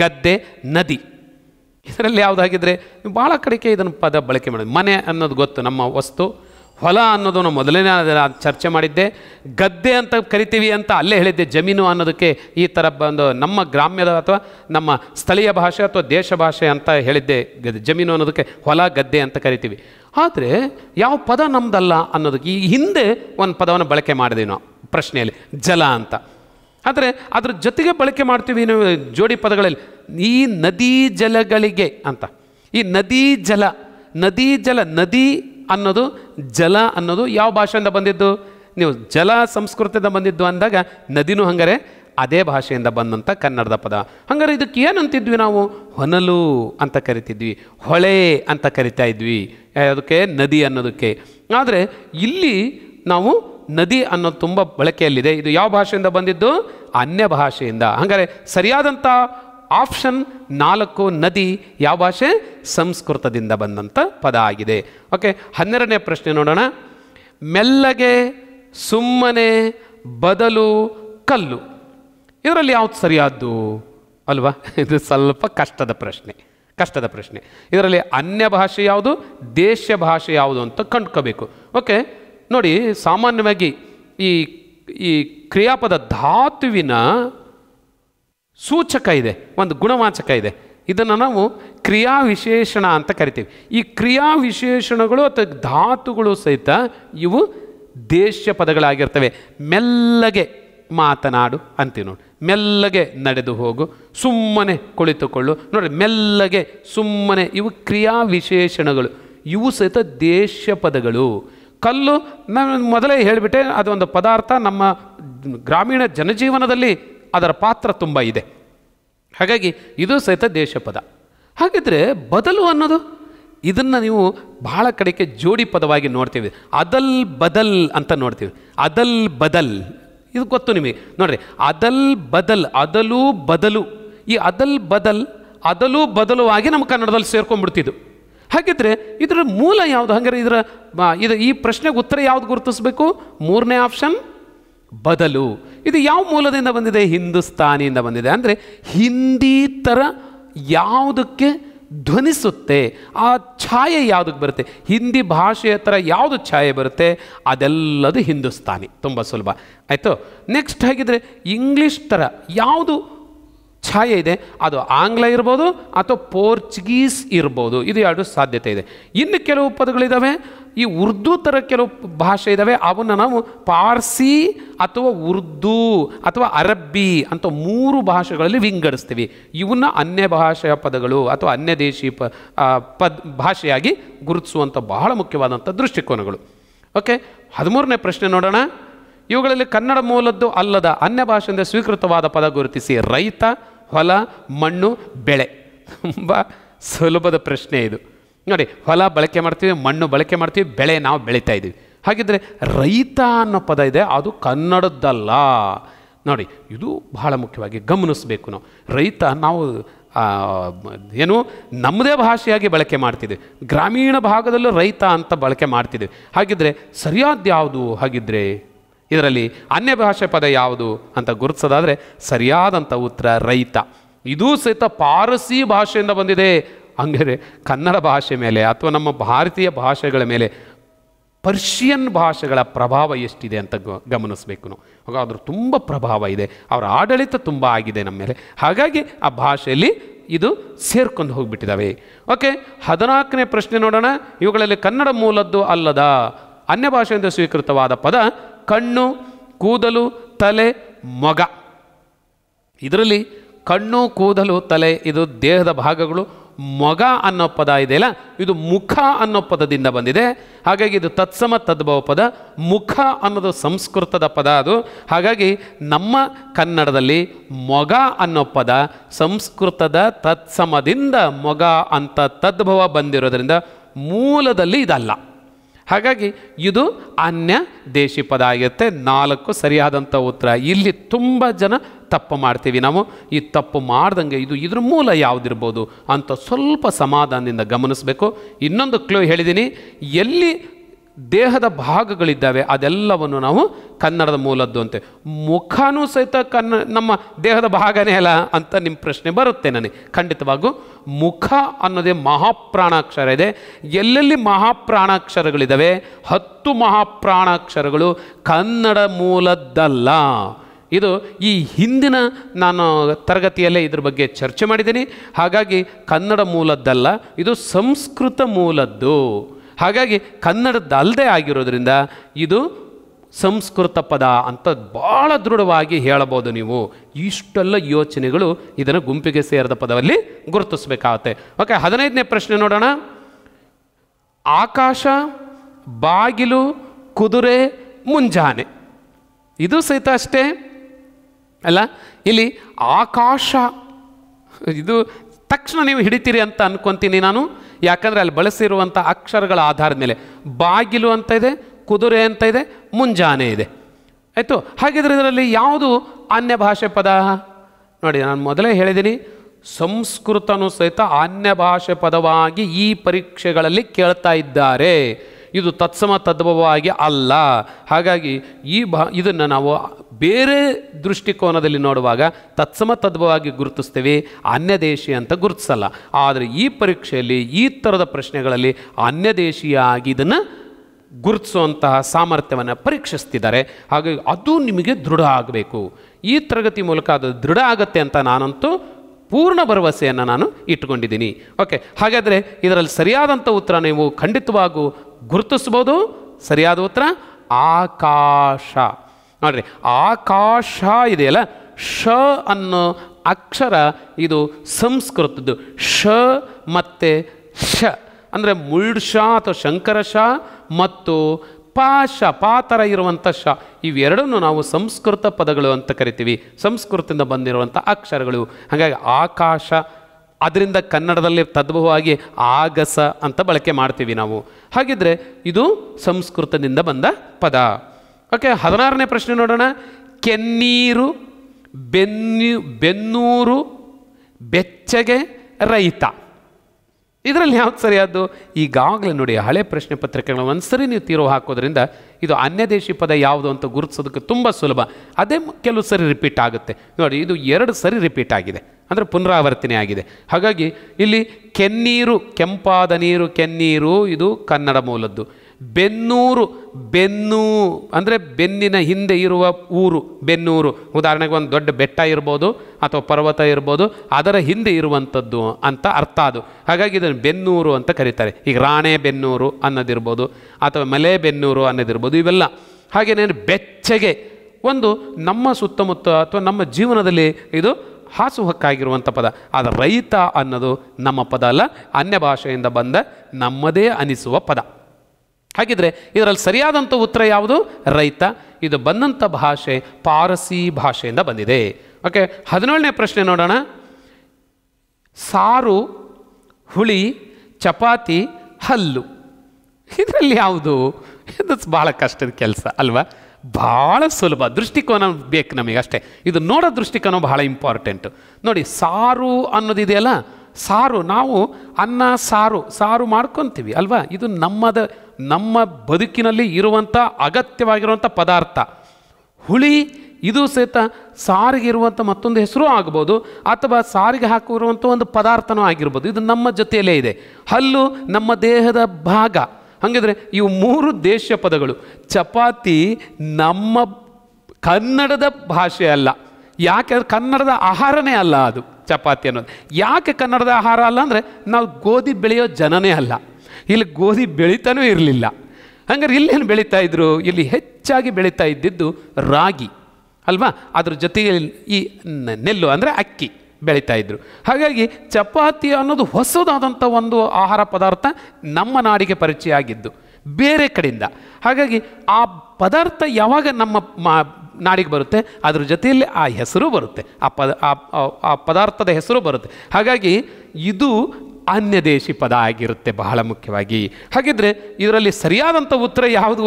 ಗದ್ದೆ ನದಿ ಇದರಲ್ಲಿ ಯಾವುದಾಗಿದ್ದರೆ ಭಾಳ ಕಡೆಗೆ ಇದನ್ನು ಪದ ಬಳಕೆ ಮಾಡೋದು ಮನೆ ಅನ್ನೋದು ಗೊತ್ತು ನಮ್ಮ ವಸ್ತು ಹೊಲ ಅನ್ನೋದನ್ನು ಮೊದಲನೇ ಚರ್ಚೆ ಮಾಡಿದ್ದೆ ಗದ್ದೆ ಅಂತ ಕರಿತೀವಿ ಅಂತ ಅಲ್ಲೇ ಹೇಳಿದ್ದೆ ಜಮೀನು ಅನ್ನೋದಕ್ಕೆ ಈ ಥರ ಒಂದು ನಮ್ಮ ಗ್ರಾಮ್ಯದ ಅಥವಾ ನಮ್ಮ ಸ್ಥಳೀಯ ಭಾಷೆ ಅಥವಾ ದೇಶ ಭಾಷೆ ಅಂತ ಹೇಳಿದ್ದೆ ಜಮೀನು ಅನ್ನೋದಕ್ಕೆ ಹೊಲ ಗದ್ದೆ ಅಂತ ಕರಿತೀವಿ ಆದರೆ ಯಾವ ಪದ ನಮ್ಮದಲ್ಲ ಅನ್ನೋದಕ್ಕೆ ಈ ಹಿಂದೆ ಒಂದು ಪದವನ್ನು ಬಳಕೆ ಮಾಡಿದೆ ನಾವು ಪ್ರಶ್ನೆಯಲ್ಲಿ ಜಲ ಅಂತ ಆದರೆ ಅದ್ರ ಜೊತೆಗೆ ಬಳಕೆ ಮಾಡ್ತೀವಿ ಜೋಡಿ ಪದಗಳಲ್ಲಿ ಈ ನದಿ ಜಲಗಳಿಗೆ ಅಂತ ಈ ನದಿ ಜಲ ನದಿ ಜಲ ನದಿ ಅನ್ನೋದು ಜಲ ಅನ್ನೋದು ಯಾವ ಭಾಷೆಯಿಂದ ಬಂದಿದ್ದು ನೀವು ಜಲ ಸಂಸ್ಕೃತದಿಂದ ಬಂದಿದ್ದು ಅಂದಾಗ ನದಿನೂ ಹಂಗಾರೆ ಅದೇ ಭಾಷೆಯಿಂದ ಬಂದಂಥ ಕನ್ನಡದ ಪದ ಹಂಗಾರೆ ಇದಕ್ಕೆ ಏನಂತಿದ್ವಿ ನಾವು ಹೊನಲು ಅಂತ ಕರಿತಿದ್ವಿ ಹೊಳೆ ಅಂತ ಕರಿತಾ ಇದ್ವಿ ಅದಕ್ಕೆ ನದಿ ಅನ್ನೋದಕ್ಕೆ ಆದರೆ ಇಲ್ಲಿ ನಾವು ನದಿ ಅನ್ನೋದು ತುಂಬ ಬಳಕೆಯಲ್ಲಿದೆ ಇದು ಯಾವ ಭಾಷೆಯಿಂದ ಬಂದಿದ್ದು ಅನ್ಯ ಭಾಷೆಯಿಂದ ಹಂಗಾರೆ ಸರಿಯಾದಂಥ ಆಪ್ಷನ್ ನಾಲ್ಕು ನದಿ ಯಾವ ಭಾಷೆ ಸಂಸ್ಕೃತದಿಂದ ಬಂದಂಥ ಪದ ಆಗಿದೆ ಓಕೆ ಹನ್ನೆರಡನೇ ಪ್ರಶ್ನೆ ನೋಡೋಣ ಮೆಲ್ಲಗೆ ಸುಮ್ಮನೆ ಬದಲು ಕಲ್ಲು ಇದರಲ್ಲಿ ಯಾವ್ದು ಸರಿಯಾದ್ದು ಅಲ್ವಾ ಇದು ಸ್ವಲ್ಪ ಕಷ್ಟದ ಪ್ರಶ್ನೆ ಕಷ್ಟದ ಪ್ರಶ್ನೆ ಇದರಲ್ಲಿ ಅನ್ಯ ಭಾಷೆ ಯಾವುದು ದೇಶ ಭಾಷೆ ಯಾವುದು ಅಂತ ಕಂಡ್ಕೋಬೇಕು ಓಕೆ ನೋಡಿ ಸಾಮಾನ್ಯವಾಗಿ ಈ ಈ ಕ್ರಿಯಾಪದ ಧಾತುವಿನ ಸೂಚಕ ಇದೆ ಒಂದು ಗುಣವಾಚಕ ಇದೆ ಇದನ್ನು ನಾವು ಕ್ರಿಯಾ ವಿಶೇಷಣ ಅಂತ ಕರಿತೀವಿ ಈ ಕ್ರಿಯಾ ವಿಶೇಷಣಗಳು ಅಥವಾ ಧಾತುಗಳು ಸಹಿತ ಇವು ದೇಶ ಪದಗಳಾಗಿರ್ತವೆ ಮೆಲ್ಲಗೆ ಮಾತನಾಡು ಅಂತೀವಿ ನೋಡಿ ಮೆಲ್ಲಗೆ ನಡೆದು ಹೋಗು ಸುಮ್ಮನೆ ಕುಳಿತುಕೊಳ್ಳು ನೋಡಿ ಮೆಲ್ಲಗೆ ಸುಮ್ಮನೆ ಇವು ಕ್ರಿಯಾ ವಿಶೇಷಣಗಳು ಇವು ಸಹಿತ ದೇಶ ಪದಗಳು ಕಲ್ಲು ನಾನು ಮೊದಲೇ ಹೇಳಿಬಿಟ್ಟೆ ಅದೊಂದು ಪದಾರ್ಥ ನಮ್ಮ ಗ್ರಾಮೀಣ ಜನಜೀವನದಲ್ಲಿ ಅದರ ಪಾತ್ರ ತುಂಬ ಇದೆ ಹಾಗಾಗಿ ಇದು ಸಹಿತ ದೇಶಪದ ಹಾಗಿದ್ರೆ ಬದಲು ಅನ್ನೋದು ಇದನ್ನು ನೀವು ಬಹಳ ಕಡೆಗೆ ಜೋಡಿ ಪದವಾಗಿ ನೋಡ್ತೀವಿ ಅದಲ್ ಬದಲ್ ಅಂತ ನೋಡ್ತೀವಿ ಅದಲ್ ಬದಲ್ ಇದು ಗೊತ್ತು ನಿಮಗೆ ನೋಡ್ರಿ ಅದಲ್ ಬದಲ್ ಅದಲು ಬದಲು ಈ ಅದಲ್ ಬದಲ್ ಅದಲು ಬದಲುವಾಗಿ ನಮ್ಮ ಕನ್ನಡದಲ್ಲಿ ಸೇರ್ಕೊಂಡ್ಬಿಡ್ತಿದ್ದು ಹಾಗಿದ್ರೆ ಇದರ ಮೂಲ ಯಾವುದು ಹಂಗಾರೆ ಇದರ ಇದು ಈ ಪ್ರಶ್ನೆಗೆ ಉತ್ತರ ಯಾವುದು ಗುರುತಿಸ್ಬೇಕು ಮೂರನೇ ಆಪ್ಷನ್ ಬದಲು ಇದು ಯಾವ ಮೂಲದಿಂದ ಬಂದಿದೆ ಹಿಂದೂಸ್ತಾನಿಯಿಂದ ಬಂದಿದೆ ಅಂದರೆ ಹಿಂದಿ ಥರ ಯಾವುದಕ್ಕೆ ಧ್ವನಿಸುತ್ತೆ ಆ ಛಾಯೆ ಯಾವುದಕ್ಕೆ ಬರುತ್ತೆ ಹಿಂದಿ ಭಾಷೆಯ ಥರ ಯಾವುದು ಛಾಯೆ ಬರುತ್ತೆ ಅದೆಲ್ಲದು ಹಿಂದೂಸ್ತಾನಿ ತುಂಬ ಸುಲಭ ಆಯಿತು ನೆಕ್ಸ್ಟ್ ಹಾಗಿದ್ರೆ ಇಂಗ್ಲೀಷ್ ಥರ ಯಾವುದು ಛಾಯೆ ಇದೆ ಅದು ಆಂಗ್ಲ ಇರ್ಬೋದು ಅಥವಾ ಪೋರ್ಚುಗೀಸ್ ಇರ್ಬೋದು ಇದು ಎರಡು ಸಾಧ್ಯತೆ ಇದೆ ಇನ್ನು ಕೆಲವು ಪದಗಳಿದ್ದಾವೆ ಈ ಉರ್ದು ಥರ ಕೆಲವು ಭಾಷೆ ಇದ್ದಾವೆ ಅವನ್ನು ನಾವು ಪಾರ್ಸಿ ಅಥವಾ ಉರ್ದು ಅಥವಾ ಅರಬ್ಬಿ ಅಂತ ಮೂರು ಭಾಷೆಗಳಲ್ಲಿ ವಿಂಗಡಿಸ್ತೀವಿ ಇವನ್ನ ಅನ್ಯ ಭಾಷೆಯ ಪದಗಳು ಅಥವಾ ಅನ್ಯ ದೇಶಿ ಪ ಪದ್ ಭಾಷೆಯಾಗಿ ಗುರುತಿಸುವಂಥ ಬಹಳ ಮುಖ್ಯವಾದಂಥ ದೃಷ್ಟಿಕೋನಗಳು ಓಕೆ ಹದಿಮೂರನೇ ಪ್ರಶ್ನೆ ನೋಡೋಣ ಇವುಗಳಲ್ಲಿ ಕನ್ನಡ ಮೂಲದ್ದು ಅಲ್ಲದ ಅನ್ಯ ಭಾಷೆಯಿಂದ ಸ್ವೀಕೃತವಾದ ಪದ ಗುರುತಿಸಿ ರೈತ ಹೊಲ ಮಣ್ಣು ಬೆಳೆ ತುಂಬ ಸುಲಭದ ಪ್ರಶ್ನೆ ಇದು ನೋಡಿ ಹೊಲ ಬಳಕೆ ಮಾಡ್ತೀವಿ ಮಣ್ಣು ಬಳಕೆ ಮಾಡ್ತೀವಿ ಬೆಳೆ ನಾವು ಬೆಳೀತಾ ಇದ್ದೀವಿ ಹಾಗಿದ್ದರೆ ರೈತ ಅನ್ನೋ ಪದ ಇದೆ ಅದು ಕನ್ನಡದ್ದಲ್ಲ ನೋಡಿ ಇದು ಬಹಳ ಮುಖ್ಯವಾಗಿ ಗಮನಿಸಬೇಕು ನಾವು ರೈತ ನಾವು ಏನು ನಮ್ಮದೇ ಭಾಷೆಯಾಗಿ ಬಳಕೆ ಮಾಡ್ತಿದ್ದೀವಿ ಗ್ರಾಮೀಣ ಭಾಗದಲ್ಲೂ ರೈತ ಅಂತ ಬಳಕೆ ಮಾಡ್ತಿದ್ದೀವಿ ಹಾಗಿದ್ದರೆ ಸರಿಯಾದ್ಯಾವುದು ಯಾವುದು ಹಾಗಿದ್ರೆ ಇದರಲ್ಲಿ ಅನ್ಯ ಭಾಷೆ ಪದ ಯಾವುದು ಅಂತ ಗುರುತಿಸೋದಾದರೆ ಸರಿಯಾದಂಥ ಉತ್ತರ ರೈತ ಇದೂ ಸಹಿತ ಪಾರಸಿ ಭಾಷೆಯಿಂದ ಬಂದಿದೆ ಹಂಗಾರೆ ಕನ್ನಡ ಭಾಷೆ ಮೇಲೆ ಅಥವಾ ನಮ್ಮ ಭಾರತೀಯ ಭಾಷೆಗಳ ಮೇಲೆ ಪರ್ಷಿಯನ್ ಭಾಷೆಗಳ ಪ್ರಭಾವ ಎಷ್ಟಿದೆ ಅಂತ ಗಮನಿಸಬೇಕು ನಾವು ಹಾಗಾದ್ರೂ ತುಂಬ ಪ್ರಭಾವ ಇದೆ ಅವರ ಆಡಳಿತ ತುಂಬ ಆಗಿದೆ ನಮ್ಮ ಮೇಲೆ ಹಾಗಾಗಿ ಆ ಭಾಷೆಯಲ್ಲಿ ಇದು ಸೇರ್ಕೊಂಡು ಹೋಗಿಬಿಟ್ಟಿದ್ದಾವೆ ಓಕೆ ಹದಿನಾಲ್ಕನೇ ಪ್ರಶ್ನೆ ನೋಡೋಣ ಇವುಗಳಲ್ಲಿ ಕನ್ನಡ ಮೂಲದ್ದು ಅಲ್ಲದ ಅನ್ಯ ಭಾಷೆಯಿಂದ ಸ್ವೀಕೃತವಾದ ಪದ ಕಣ್ಣು ಕೂದಲು ತಲೆ ಮೊಗ ಇದರಲ್ಲಿ ಕಣ್ಣು ಕೂದಲು ತಲೆ ಇದು ದೇಹದ ಭಾಗಗಳು ಮೊಗ ಅನ್ನೋ ಪದ ಇದೆಯಲ್ಲ ಇದು ಮುಖ ಅನ್ನೋ ಪದದಿಂದ ಬಂದಿದೆ ಹಾಗಾಗಿ ಇದು ತತ್ಸಮ ತದ್ಭವ ಪದ ಮುಖ ಅನ್ನೋದು ಸಂಸ್ಕೃತದ ಪದ ಅದು ಹಾಗಾಗಿ ನಮ್ಮ ಕನ್ನಡದಲ್ಲಿ ಮೊಗ ಅನ್ನೋ ಪದ ಸಂಸ್ಕೃತದ ತತ್ಸಮದಿಂದ ಮೊಗ ಅಂತ ತದ್ಭವ ಬಂದಿರೋದ್ರಿಂದ ಮೂಲದಲ್ಲಿ ಇದಲ್ಲ ಹಾಗಾಗಿ ಇದು ಅನ್ಯ ದೇಶಿ ಪದ ಆಗಿರುತ್ತೆ ನಾಲ್ಕು ಸರಿಯಾದಂಥ ಉತ್ತರ ಇಲ್ಲಿ ತುಂಬ ಜನ ತಪ್ಪು ಮಾಡ್ತೀವಿ ನಾವು ಈ ತಪ್ಪು ಮಾಡ್ದಂಗೆ ಇದು ಇದ್ರ ಮೂಲ ಯಾವುದಿರ್ಬೋದು ಅಂತ ಸ್ವಲ್ಪ ಸಮಾಧಾನದಿಂದ ಗಮನಿಸಬೇಕು ಇನ್ನೊಂದು ಕ್ಲೋ ಹೇಳಿದ್ದೀನಿ ಎಲ್ಲಿ ದೇಹದ ಭಾಗಗಳಿದ್ದಾವೆ ಅದೆಲ್ಲವನ್ನು ನಾವು ಕನ್ನಡದ ಮೂಲದ್ದು ಅಂತೆ ಮುಖನೂ ಸಹಿತ ಕನ್ನ ನಮ್ಮ ದೇಹದ ಭಾಗನೇ ಅಲ್ಲ ಅಂತ ನಿಮ್ಮ ಪ್ರಶ್ನೆ ಬರುತ್ತೆ ನನಗೆ ಖಂಡಿತವಾಗೂ ಮುಖ ಅನ್ನೋದೇ ಮಹಾಪ್ರಾಣಾಕ್ಷರ ಇದೆ ಎಲ್ಲೆಲ್ಲಿ ಮಹಾಪ್ರಾಣಾಕ್ಷರಗಳಿದ್ದಾವೆ ಹತ್ತು ಮಹಾಪ್ರಾಣಾಕ್ಷರಗಳು ಕನ್ನಡ ಮೂಲದ್ದಲ್ಲ ಇದು ಈ ಹಿಂದಿನ ನಾನು ತರಗತಿಯಲ್ಲೇ ಇದ್ರ ಬಗ್ಗೆ ಚರ್ಚೆ ಮಾಡಿದ್ದೀನಿ ಹಾಗಾಗಿ ಕನ್ನಡ ಮೂಲದ್ದಲ್ಲ ಇದು ಸಂಸ್ಕೃತ ಮೂಲದ್ದು ಹಾಗಾಗಿ ಕನ್ನಡದಲ್ಲದೇ ಆಗಿರೋದ್ರಿಂದ ಇದು ಸಂಸ್ಕೃತ ಪದ ಅಂತ ಭಾಳ ದೃಢವಾಗಿ ಹೇಳಬಹುದು ನೀವು ಇಷ್ಟೆಲ್ಲ ಯೋಚನೆಗಳು ಇದನ್ನು ಗುಂಪಿಗೆ ಸೇರಿದ ಪದದಲ್ಲಿ ಗುರುತಿಸಬೇಕಾಗತ್ತೆ ಓಕೆ ಹದಿನೈದನೇ ಪ್ರಶ್ನೆ ನೋಡೋಣ ಆಕಾಶ ಬಾಗಿಲು ಕುದುರೆ ಮುಂಜಾನೆ ಇದು ಸಹಿತ ಅಷ್ಟೇ ಅಲ್ಲ ಇಲ್ಲಿ ಆಕಾಶ ಇದು ತಕ್ಷಣ ನೀವು ಹಿಡಿತೀರಿ ಅಂತ ಅನ್ಕೊಂತೀನಿ ನಾನು ಯಾಕಂದರೆ ಅಲ್ಲಿ ಬಳಸಿರುವಂಥ ಅಕ್ಷರಗಳ ಆಧಾರದ ಮೇಲೆ ಬಾಗಿಲು ಅಂತ ಇದೆ ಕುದುರೆ ಅಂತ ಇದೆ ಮುಂಜಾನೆ ಇದೆ ಆಯಿತು ಹಾಗಿದ್ರೆ ಇದರಲ್ಲಿ ಯಾವುದು ಆನ್ಯ ಭಾಷೆ ಪದ ನೋಡಿ ನಾನು ಮೊದಲೇ ಹೇಳಿದ್ದೀನಿ ಸಂಸ್ಕೃತನೂ ಸಹಿತ ಆನ್ಯ ಭಾಷೆ ಪದವಾಗಿ ಈ ಪರೀಕ್ಷೆಗಳಲ್ಲಿ ಕೇಳ್ತಾ ಇದ್ದಾರೆ ಇದು ತತ್ಸಮ ತದ್ಭವವಾಗಿ ಅಲ್ಲ ಹಾಗಾಗಿ ಈ ಭಾ ಇದನ್ನು ನಾವು ಬೇರೆ ದೃಷ್ಟಿಕೋನದಲ್ಲಿ ನೋಡುವಾಗ ತತ್ಸಮ ತದ್ಭವವಾಗಿ ಗುರುತಿಸ್ತೇವೆ ಅನ್ಯದೇಶಿ ಅಂತ ಗುರುತಿಸಲ್ಲ ಆದರೆ ಈ ಪರೀಕ್ಷೆಯಲ್ಲಿ ಈ ಥರದ ಪ್ರಶ್ನೆಗಳಲ್ಲಿ ಅನ್ಯದೇಶಿಯಾಗಿ ಇದನ್ನು ಗುರುತಿಸುವಂತಹ ಸಾಮರ್ಥ್ಯವನ್ನು ಪರೀಕ್ಷಿಸ್ತಿದ್ದಾರೆ ಹಾಗಾಗಿ ಅದು ನಿಮಗೆ ದೃಢ ಆಗಬೇಕು ಈ ತರಗತಿ ಮೂಲಕ ಅದು ದೃಢ ಆಗತ್ತೆ ಅಂತ ನಾನಂತೂ ಪೂರ್ಣ ಭರವಸೆಯನ್ನು ನಾನು ಇಟ್ಕೊಂಡಿದ್ದೀನಿ ಓಕೆ ಹಾಗಾದರೆ ಇದರಲ್ಲಿ ಸರಿಯಾದಂಥ ಉತ್ತರ ನೀವು ಖಂಡಿತವಾಗೂ ಗುರುತಿಸ್ಬೋದು ಸರಿಯಾದ ಉತ್ತರ ಆಕಾಶ ನೋಡ್ರಿ ಆಕಾಶ ಇದೆಯಲ್ಲ ಶ ಅನ್ನೋ ಅಕ್ಷರ ಇದು ಸಂಸ್ಕೃತದ್ದು ಶ ಮತ್ತು ಶ ಅಂದರೆ ಶ ಅಥವಾ ಶಂಕರ ಶ ಮತ್ತು ಪಾಶ ಪಾತರ ಇರುವಂಥ ಶ ಇವೆರಡನ್ನು ನಾವು ಸಂಸ್ಕೃತ ಪದಗಳು ಅಂತ ಕರಿತೀವಿ ಸಂಸ್ಕೃತದಿಂದ ಬಂದಿರುವಂಥ ಅಕ್ಷರಗಳು ಹಾಗಾಗಿ ಆಕಾಶ ಅದರಿಂದ ಕನ್ನಡದಲ್ಲಿ ತದ್ಭವವಾಗಿ ಆಗಸ ಅಂತ ಬಳಕೆ ಮಾಡ್ತೀವಿ ನಾವು ಹಾಗಿದ್ರೆ ಇದು ಸಂಸ್ಕೃತದಿಂದ ಬಂದ ಪದ ಓಕೆ ಹದಿನಾರನೇ ಪ್ರಶ್ನೆ ನೋಡೋಣ ಕೆನ್ನೀರು ಬೆನ್ನು ಬೆನ್ನೂರು ಬೆಚ್ಚಗೆ ರೈತ ಇದರಲ್ಲಿ ಯಾವ್ದು ಸರಿಯಾದ್ದು ಈಗಾಗಲೇ ನೋಡಿ ಹಳೆ ಪ್ರಶ್ನೆ ಪತ್ರಿಕೆಗಳನ್ನ ಸರಿ ನೀವು ತೀರು ಹಾಕೋದ್ರಿಂದ ಇದು ಅನ್ಯದೇಶಿ ಪದ ಯಾವುದು ಅಂತ ಗುರುತಿಸೋದಕ್ಕೆ ತುಂಬ ಸುಲಭ ಅದೇ ಕೆಲವು ಸರಿ ರಿಪೀಟ್ ಆಗುತ್ತೆ ನೋಡಿ ಇದು ಎರಡು ಸರಿ ರಿಪೀಟ್ ಆಗಿದೆ ಅಂದರೆ ಪುನರಾವರ್ತನೆ ಆಗಿದೆ ಹಾಗಾಗಿ ಇಲ್ಲಿ ಕೆನ್ನೀರು ಕೆಂಪಾದ ನೀರು ಕೆನ್ನೀರು ಇದು ಕನ್ನಡ ಮೂಲದ್ದು ಬೆನ್ನೂರು ಬೆನ್ನು ಅಂದರೆ ಬೆನ್ನಿನ ಹಿಂದೆ ಇರುವ ಊರು ಬೆನ್ನೂರು ಉದಾಹರಣೆಗೆ ಒಂದು ದೊಡ್ಡ ಬೆಟ್ಟ ಇರ್ಬೋದು ಅಥವಾ ಪರ್ವತ ಇರ್ಬೋದು ಅದರ ಹಿಂದೆ ಇರುವಂಥದ್ದು ಅಂತ ಅರ್ಥ ಅದು ಹಾಗಾಗಿ ಇದನ್ನು ಬೆನ್ನೂರು ಅಂತ ಕರೀತಾರೆ ಈಗ ರಾಣೆ ಬೆನ್ನೂರು ಅನ್ನೋದಿರ್ಬೋದು ಅಥವಾ ಮಲೆ ಬೆನ್ನೂರು ಅನ್ನೋದಿರ್ಬೋದು ಇವೆಲ್ಲ ಹಾಗೇನೇನು ಬೆಚ್ಚಗೆ ಒಂದು ನಮ್ಮ ಸುತ್ತಮುತ್ತ ಅಥವಾ ನಮ್ಮ ಜೀವನದಲ್ಲಿ ಇದು ಹಾಸುಹಕ್ಕಾಗಿರುವಂಥ ಪದ ಆದ ರೈತ ಅನ್ನೋದು ನಮ್ಮ ಪದ ಅಲ್ಲ ಅನ್ಯ ಭಾಷೆಯಿಂದ ಬಂದ ನಮ್ಮದೇ ಅನಿಸುವ ಪದ ಹಾಗಿದ್ರೆ ಇದರಲ್ಲಿ ಸರಿಯಾದಂಥ ಉತ್ತರ ಯಾವುದು ರೈತ ಇದು ಬಂದಂಥ ಭಾಷೆ ಪಾರಸಿ ಭಾಷೆಯಿಂದ ಬಂದಿದೆ ಓಕೆ ಹದಿನೇಳನೇ ಪ್ರಶ್ನೆ ನೋಡೋಣ ಸಾರು ಹುಳಿ ಚಪಾತಿ ಹಲ್ಲು ಇದರಲ್ಲಿ ಯಾವುದು ಇದು ಭಾಳ ಕಷ್ಟದ ಕೆಲಸ ಅಲ್ವಾ ಭಾಳ ಸುಲಭ ದೃಷ್ಟಿಕೋನ ಬೇಕು ನಮಗೆ ಅಷ್ಟೇ ಇದು ನೋಡೋ ದೃಷ್ಟಿಕೋನ ಬಹಳ ಇಂಪಾರ್ಟೆಂಟು ನೋಡಿ ಸಾರು ಅನ್ನೋದಿದೆಯಲ್ಲ ಸಾರು ನಾವು ಅನ್ನ ಸಾರು ಸಾರು ಮಾಡ್ಕೊತೀವಿ ಅಲ್ವಾ ಇದು ನಮ್ಮದ ನಮ್ಮ ಬದುಕಿನಲ್ಲಿ ಇರುವಂಥ ಅಗತ್ಯವಾಗಿರುವಂಥ ಪದಾರ್ಥ ಹುಳಿ ಇದು ಸಹಿತ ಸಾರಿಗೆ ಇರುವಂಥ ಮತ್ತೊಂದು ಹೆಸರು ಆಗ್ಬೋದು ಅಥವಾ ಸಾರಿಗೆ ಹಾಕಿರುವಂಥ ಒಂದು ಪದಾರ್ಥನೂ ಆಗಿರ್ಬೋದು ಇದು ನಮ್ಮ ಜೊತೆಯಲ್ಲೇ ಇದೆ ಹಲ್ಲು ನಮ್ಮ ದೇಹದ ಭಾಗ ಹಾಗಿದ್ರೆ ಇವು ಮೂರು ದೇಶ ಪದಗಳು ಚಪಾತಿ ನಮ್ಮ ಕನ್ನಡದ ಭಾಷೆ ಅಲ್ಲ ಯಾಕೆ ಕನ್ನಡದ ಆಹಾರನೇ ಅಲ್ಲ ಅದು ಚಪಾತಿ ಅನ್ನೋದು ಯಾಕೆ ಕನ್ನಡದ ಆಹಾರ ಅಲ್ಲ ಅಂದರೆ ನಾವು ಗೋಧಿ ಬೆಳೆಯೋ ಜನನೇ ಅಲ್ಲ ಇಲ್ಲಿ ಗೋಧಿ ಬೆಳೀತಾನೂ ಇರಲಿಲ್ಲ ಹಂಗಾರೆ ಇಲ್ಲೇನು ಬೆಳೀತಾ ಇದ್ರು ಇಲ್ಲಿ ಹೆಚ್ಚಾಗಿ ಬೆಳೀತಾ ಇದ್ದಿದ್ದು ರಾಗಿ ಅಲ್ವಾ ಅದ್ರ ಜೊತೆಗೆ ಈ ನೆಲ್ಲು ಅಂದರೆ ಅಕ್ಕಿ ಬೆಳೀತಾ ಇದ್ದರು ಹಾಗಾಗಿ ಚಪಾತಿ ಅನ್ನೋದು ಹೊಸದಾದಂಥ ಒಂದು ಆಹಾರ ಪದಾರ್ಥ ನಮ್ಮ ನಾಡಿಗೆ ಪರಿಚಯ ಆಗಿದ್ದು ಬೇರೆ ಕಡೆಯಿಂದ ಹಾಗಾಗಿ ಆ ಪದಾರ್ಥ ಯಾವಾಗ ನಮ್ಮ ಮಾ ನಾಡಿಗೆ ಬರುತ್ತೆ ಅದ್ರ ಜೊತೆಯಲ್ಲಿ ಆ ಹೆಸರು ಬರುತ್ತೆ ಆ ಪದ ಆ ಪದಾರ್ಥದ ಹೆಸರು ಬರುತ್ತೆ ಹಾಗಾಗಿ ಇದು ಅನ್ಯ ದೇಶಿ ಪದ ಆಗಿರುತ್ತೆ ಬಹಳ ಮುಖ್ಯವಾಗಿ ಹಾಗಿದ್ರೆ ಇದರಲ್ಲಿ ಸರಿಯಾದಂಥ ಉತ್ತರ ಯಾವುದು